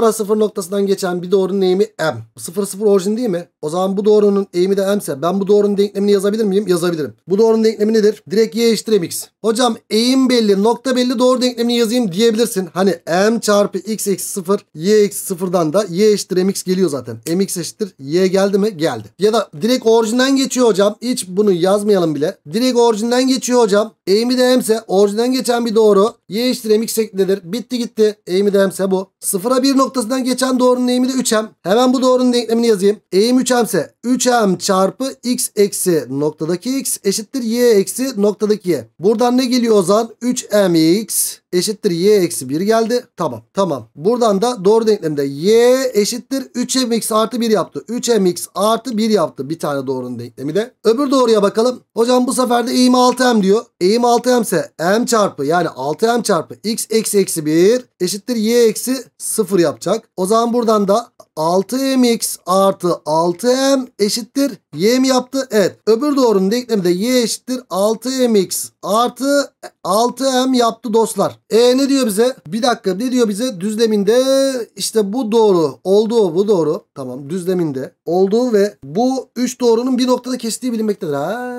A: a 0 noktasından geçen bir doğrunun eğimi m. 0 0 orijin değil mi? O zaman bu doğrunun eğimi de m'se ben bu doğrunun denklemini yazabilir miyim? Yazabilirim. Bu doğrunun denklemi nedir? Direkt y eşittir mx. Hocam eğim belli, nokta belli doğru denklemini yazayım diyebilirsin. Hani m çarpı x eksi 0, y eksi 0'dan da y eşittir mx geliyor zaten. mx eşittir y geldi mi? Geldi. Ya da direkt orijinden geçiyor hocam. Hiç bunu yazmayalım bile. Direkt orijinden geçiyor hocam. Eğimi de hemse orijinden geçen bir doğru. Y eşittir mx şeklindedir. Bitti gitti. Eğimi de hemse bu. Sıfıra bir noktasından geçen doğrunun eğimi de 3m. Hemen bu doğrunun denklemini yazayım. Eğim 3m ise 3m çarpı x eksi noktadaki x eşittir y eksi noktadaki y. Buradan ne geliyor o zaman? 3mx eşittir y eksi 1 geldi. Tamam tamam. Buradan da doğru denklemde y eşittir 3mx artı 1 yaptı. 3mx artı 1 yaptı bir tane doğrunun denklemi de. Öbür doğruya bakalım. Hocam bu sefer de eğim 6m diyor. Eğim 6m ise m çarpı yani 6m çarpı x eksi eksi 1 eşittir y eksi 0 yapacak. O zaman buradan da 6mx artı 6m eşittir Y mi yaptı? Evet. Öbür doğrunun denklemi de y eşittir 6mx artı 6m yaptı dostlar. E ne diyor bize? Bir dakika ne diyor bize? Düzleminde işte bu doğru olduğu bu doğru. Tamam düzleminde olduğu ve bu 3 doğrunun bir noktada kestiği bilinmektedir. Ha,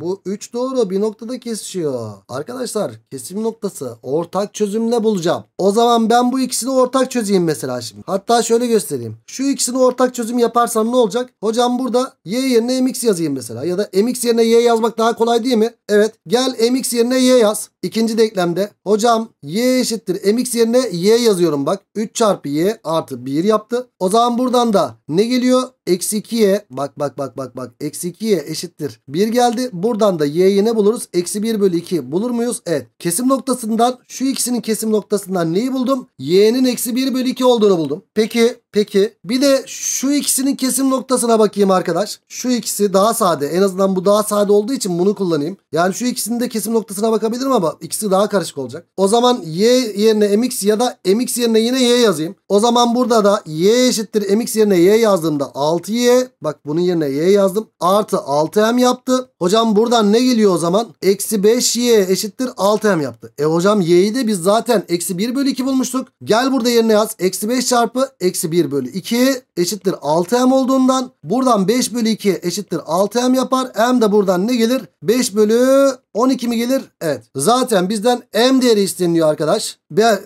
A: bu 3 doğru bir noktada kesişiyor. Arkadaşlar kesim noktası ortak çözümle bulacağım. O zaman ben bu ikisini ortak çözeyim mesela şimdi. Hatta şöyle göstereyim. Şu ikisini ortak çözüm yaparsam ne olacak? Hocam burada burada y yerine mx yazayım mesela. Ya da mx yerine y yazmak daha kolay değil mi? Evet. Gel mx yerine y yaz. İkinci denklemde. Hocam y eşittir mx yerine y yazıyorum bak. 3 çarpı y artı 1 yaptı. O zaman buradan da ne geliyor? Eksi 2 bak bak bak bak bak. Eksi 2 eşittir. 1 geldi. Buradan da y'yi ne buluruz? Eksi 1 bölü 2 bulur muyuz? Evet. Kesim noktasından şu ikisinin kesim noktasından neyi buldum? Y'nin eksi 1 bölü 2 olduğunu buldum. Peki peki bir de şu ikisinin kesim noktasına bakayım arkadaş. Şu ikisi daha sade. En azından bu daha sade olduğu için bunu kullanayım. Yani şu ikisinin de kesim noktasına bakabilirim ama ikisi daha karışık olacak. O zaman y yerine mx ya da mx yerine yine y yazayım. O zaman burada da y eşittir mx yerine y yazdığımda 6 6y bak bunun yerine y yazdım. Artı 6m yaptı. Hocam buradan ne geliyor o zaman? Eksi 5y eşittir 6m yaptı. E hocam y'yi de biz zaten eksi 1 bölü 2 bulmuştuk. Gel burada yerine yaz. Eksi 5 çarpı eksi 1 bölü 2 eşittir 6m olduğundan buradan 5 bölü 2 eşittir 6m yapar. M de buradan ne gelir? 5 bölü 12 mi gelir? Evet. Zaten bizden M değeri isteniliyor arkadaş.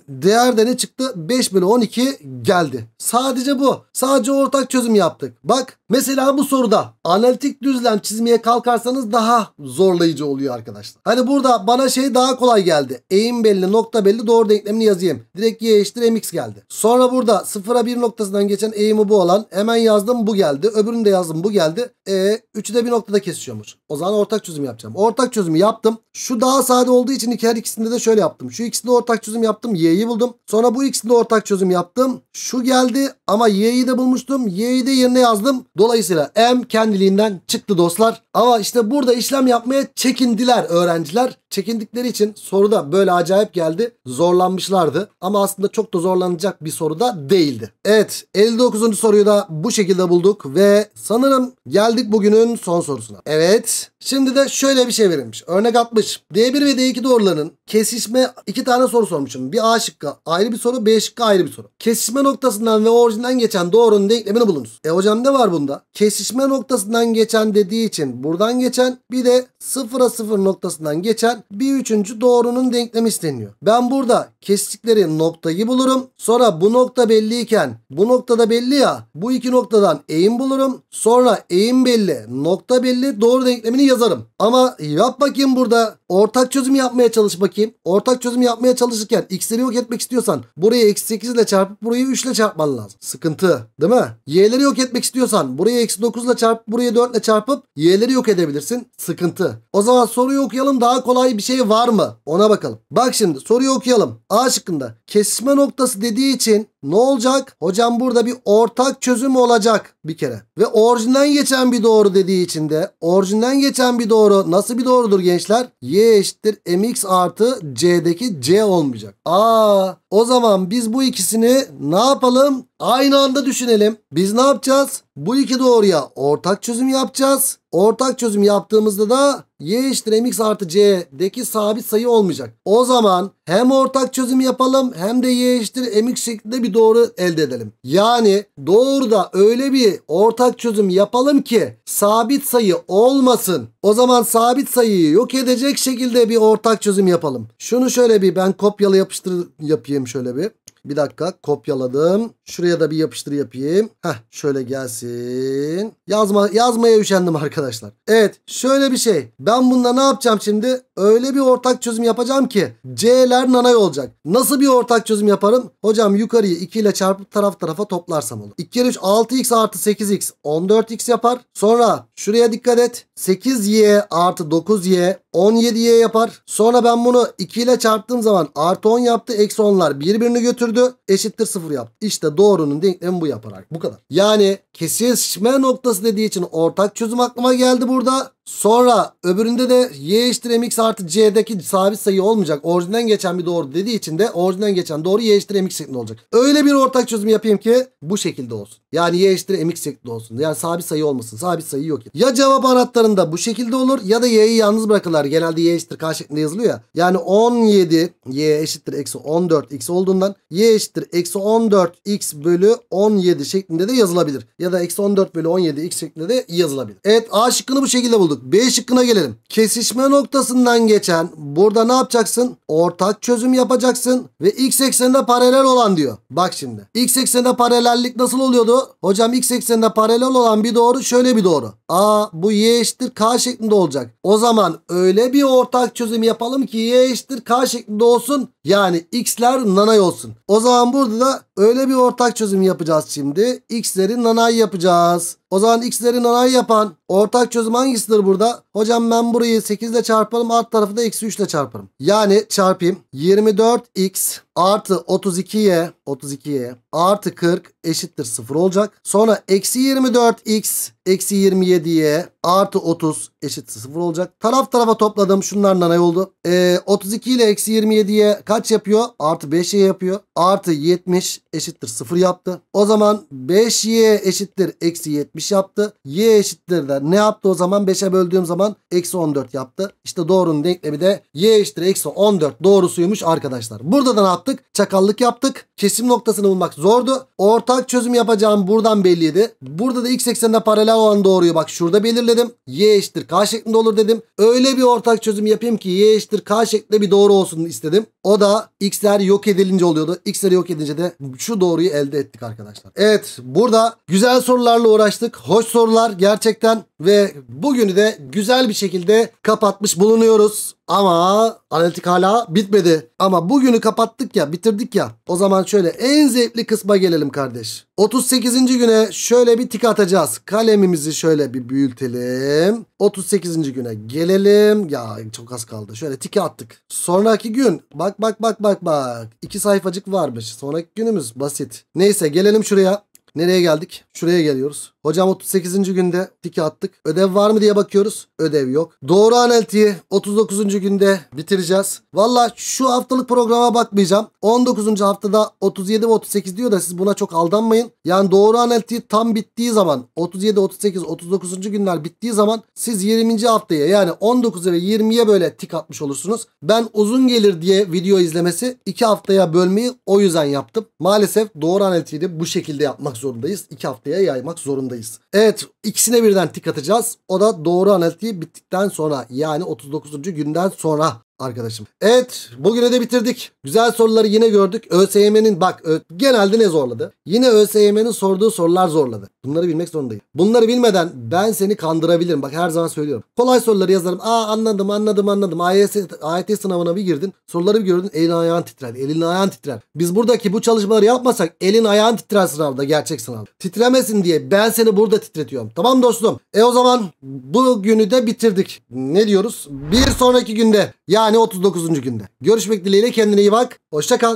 A: Değer de ne çıktı? 5 bölü 12 geldi. Sadece bu. Sadece ortak çözüm yaptık. Bak Mesela bu soruda analitik düzlem çizmeye kalkarsanız daha zorlayıcı oluyor arkadaşlar. Hani burada bana şey daha kolay geldi. Eğim belli, nokta belli, doğru denklemini yazayım. Direkt y eşittir mx geldi. Sonra burada sıfıra bir noktasından geçen eğimi bu olan hemen yazdım bu geldi. Öbürünü de yazdım bu geldi. E, üçü de bir noktada kesişiyormuş. O zaman ortak çözüm yapacağım. Ortak çözümü yaptım. Şu daha sade olduğu için her ikisinde de şöyle yaptım. Şu ikisinde ortak çözüm yaptım. Y'yi buldum. Sonra bu ikisinde ortak çözüm yaptım. Şu geldi ama y'yi de bulmuştum. Y'yi de yerine yazdım. Dolayısıyla M kendiliğinden çıktı dostlar. Ama işte burada işlem yapmaya çekindiler öğrenciler. Çekindikleri için soru da böyle acayip geldi. Zorlanmışlardı. Ama aslında çok da zorlanacak bir soru da değildi. Evet 59. soruyu da bu şekilde bulduk ve sanırım geldik bugünün son sorusuna. Evet şimdi de şöyle bir şey verilmiş. Örnek 60. D1 ve D2 doğrularının kesişme iki tane soru sormuşum. Bir A şıkkı ayrı bir soru B şıkkı ayrı bir soru. Kesişme noktasından ve orijinden geçen doğrunun denklemini bulunuz. E hocam ne var bunda? Kesişme noktasından geçen dediği için bu buradan geçen bir de sıfıra sıfır noktasından geçen bir üçüncü doğrunun denklemi isteniyor. Ben burada kestikleri noktayı bulurum. Sonra bu nokta belliyken bu noktada belli ya bu iki noktadan eğim bulurum. Sonra eğim belli nokta belli doğru denklemini yazarım. Ama yap bakayım burada ortak çözüm yapmaya çalış bakayım. Ortak çözüm yapmaya çalışırken x'leri yok etmek istiyorsan burayı eksi 8 ile çarpıp burayı 3 ile çarpman lazım. Sıkıntı değil mi? Y'leri yok etmek istiyorsan burayı eksi 9 ile çarpıp burayı 4 ile çarpıp y'leri yok edebilirsin. Sıkıntı. O zaman soruyu okuyalım daha kolay bir şey var mı? Ona bakalım. Bak şimdi soruyu okuyalım. A şıkkında kesişme noktası dediği için ne olacak? Hocam burada bir ortak çözüm olacak bir kere. Ve orijinden geçen bir doğru dediği için de orijinden geçen bir doğru nasıl bir doğrudur gençler? Y eşittir mx artı c'deki c olmayacak. Aa, o zaman biz bu ikisini ne yapalım? Aynı anda düşünelim. Biz ne yapacağız? Bu iki doğruya ortak çözüm yapacağız. Ortak çözüm yaptığımızda da y eşittir mx artı c'deki sabit sayı olmayacak. O zaman hem ortak çözüm yapalım hem de y eşittir mx şeklinde bir doğru elde edelim. Yani doğruda öyle bir ortak çözüm yapalım ki sabit sayı olmasın. O zaman sabit sayıyı yok edecek şekilde bir ortak çözüm yapalım. Şunu şöyle bir ben kopyalı yapıştır yapayım şöyle bir. Bir dakika kopyaladım. Şuraya da bir yapıştır yapayım. Heh şöyle gelsin. Yazma, yazmaya üşendim arkadaşlar. Evet şöyle bir şey. Ben bunda ne yapacağım şimdi? öyle bir ortak çözüm yapacağım ki C'ler nanay olacak. Nasıl bir ortak çözüm yaparım? Hocam yukarıyı 2 ile çarpıp taraf tarafa toplarsam olur. 2 kere 3 6x artı 8x 14x yapar. Sonra şuraya dikkat et. 8y artı 9y 17y yapar. Sonra ben bunu 2 ile çarptığım zaman artı 10 yaptı. Eksi 10'lar birbirini götürdü. Eşittir 0 yaptı. İşte doğrunun denklemi bu yaparak, Bu kadar. Yani kesişme noktası dediği için ortak çözüm aklıma geldi burada. Sonra öbüründe de y eşittir mx artı c'deki sabit sayı olmayacak. Orijinden geçen bir doğru dediği için de orijinden geçen doğru y eşittir mx şeklinde olacak. Öyle bir ortak çözüm yapayım ki bu şekilde olsun. Yani y eşittir mx şeklinde olsun. Yani sabit sayı olmasın. Sabit sayı yok. Ya cevap anahtarında bu şekilde olur ya da y'yi yalnız bırakırlar. Genelde y eşittir k şeklinde yazılıyor ya. Yani 17 y eşittir eksi 14 x olduğundan y eşittir eksi 14 x bölü 17 şeklinde de yazılabilir. Ya da eksi 14 bölü 17 x şeklinde de yazılabilir. Evet A şıkkını bu şekilde bulduk bulduk. B şıkkına gelelim. Kesişme noktasından geçen burada ne yapacaksın? Ortak çözüm yapacaksın ve x ekseninde paralel olan diyor. Bak şimdi. X ekseninde paralellik nasıl oluyordu? Hocam x ekseninde paralel olan bir doğru şöyle bir doğru. A bu y eşittir k şeklinde olacak. O zaman öyle bir ortak çözüm yapalım ki y eşittir k şeklinde olsun. Yani x'ler nanay olsun. O zaman burada da öyle bir ortak çözüm yapacağız şimdi. X'leri nanay yapacağız. O zaman x'lerin anayı yapan ortak çözüm hangisidir burada? Hocam ben burayı 8 ile çarpalım, Alt tarafı da x 3 ile çarparım. Yani çarpayım. 24x artı 32y 32y artı 40 eşittir 0 olacak. Sonra eksi 24x eksi 27y artı 30 eşittir 0 olacak. Taraf tarafa topladım. şunlar ne oldu? Ee, 32 ile eksi 27y kaç yapıyor? Artı 5y yapıyor. Artı 70 eşittir 0 yaptı. O zaman 5y eşittir eksi 70 yaptı. y eşittir de ne yaptı o zaman? 5'e böldüğüm zaman buradan eksi 14 yaptı. İşte doğrunun denklemi de y eşittir eksi 14 doğrusuymuş arkadaşlar. Burada da ne yaptık? Çakallık yaptık. Kesim noktasını bulmak zordu. Ortak çözüm yapacağım buradan belliydi. Burada da x eksenine paralel olan doğruyu bak şurada belirledim. y eşittir k şeklinde olur dedim. Öyle bir ortak çözüm yapayım ki y eşittir k şeklinde bir doğru olsun istedim. O da x'ler yok edilince oluyordu. X'leri yok edince de şu doğruyu elde ettik arkadaşlar. Evet burada güzel sorularla uğraştık. Hoş sorular gerçekten ve bugünü de güzel bir şekilde kapatmış bulunuyoruz. Ama analitik hala bitmedi. Ama bugünü kapattık ya bitirdik ya. O zaman şöyle en zevkli kısma gelelim kardeş. 38. güne şöyle bir tik atacağız. Kalemimizi şöyle bir büyütelim. 38. güne gelelim. Ya çok az kaldı. Şöyle tik attık. Sonraki gün. Bak bak bak bak bak. İki sayfacık varmış. Sonraki günümüz basit. Neyse gelelim şuraya. Nereye geldik? Şuraya geliyoruz. Hocam 38. günde tiki attık. Ödev var mı diye bakıyoruz. Ödev yok. Doğru analitiği 39. günde bitireceğiz. Valla şu haftalık programa bakmayacağım. 19. haftada 37 ve 38 diyor da siz buna çok aldanmayın. Yani doğru analitiği tam bittiği zaman 37, 38, 39. günler bittiği zaman siz 20. haftaya yani 19 ve 20'ye böyle tik atmış olursunuz. Ben uzun gelir diye video izlemesi 2 haftaya bölmeyi o yüzden yaptım. Maalesef doğru analitiği de bu şekilde yapmak zorundayız. 2 haftaya yaymak zorundayız. Evet ikisine birden tik atacağız. O da doğru analitiği bittikten sonra yani 39. günden sonra arkadaşım. Evet bugüne de bitirdik. Güzel soruları yine gördük. ÖSYM'nin bak genelde ne zorladı? Yine ÖSYM'nin sorduğu sorular zorladı. Bunları bilmek zorundayım. Bunları bilmeden ben seni kandırabilirim. Bak her zaman söylüyorum. Kolay soruları yazarım. Aa anladım anladım anladım. AYS, AYT sınavına bir girdin. Soruları bir gördün. Elin ayağın titrer. Elin ayağın titrer. Biz buradaki bu çalışmaları yapmasak elin ayağın titrer sınavda. Gerçek sınavda. Titremesin diye ben seni burada titretiyorum. Tamam dostum. E o zaman bu günü de bitirdik. Ne diyoruz? Bir sonraki günde yani yani 39. günde. Görüşmek dileğiyle kendine iyi bak. Hoşça kal.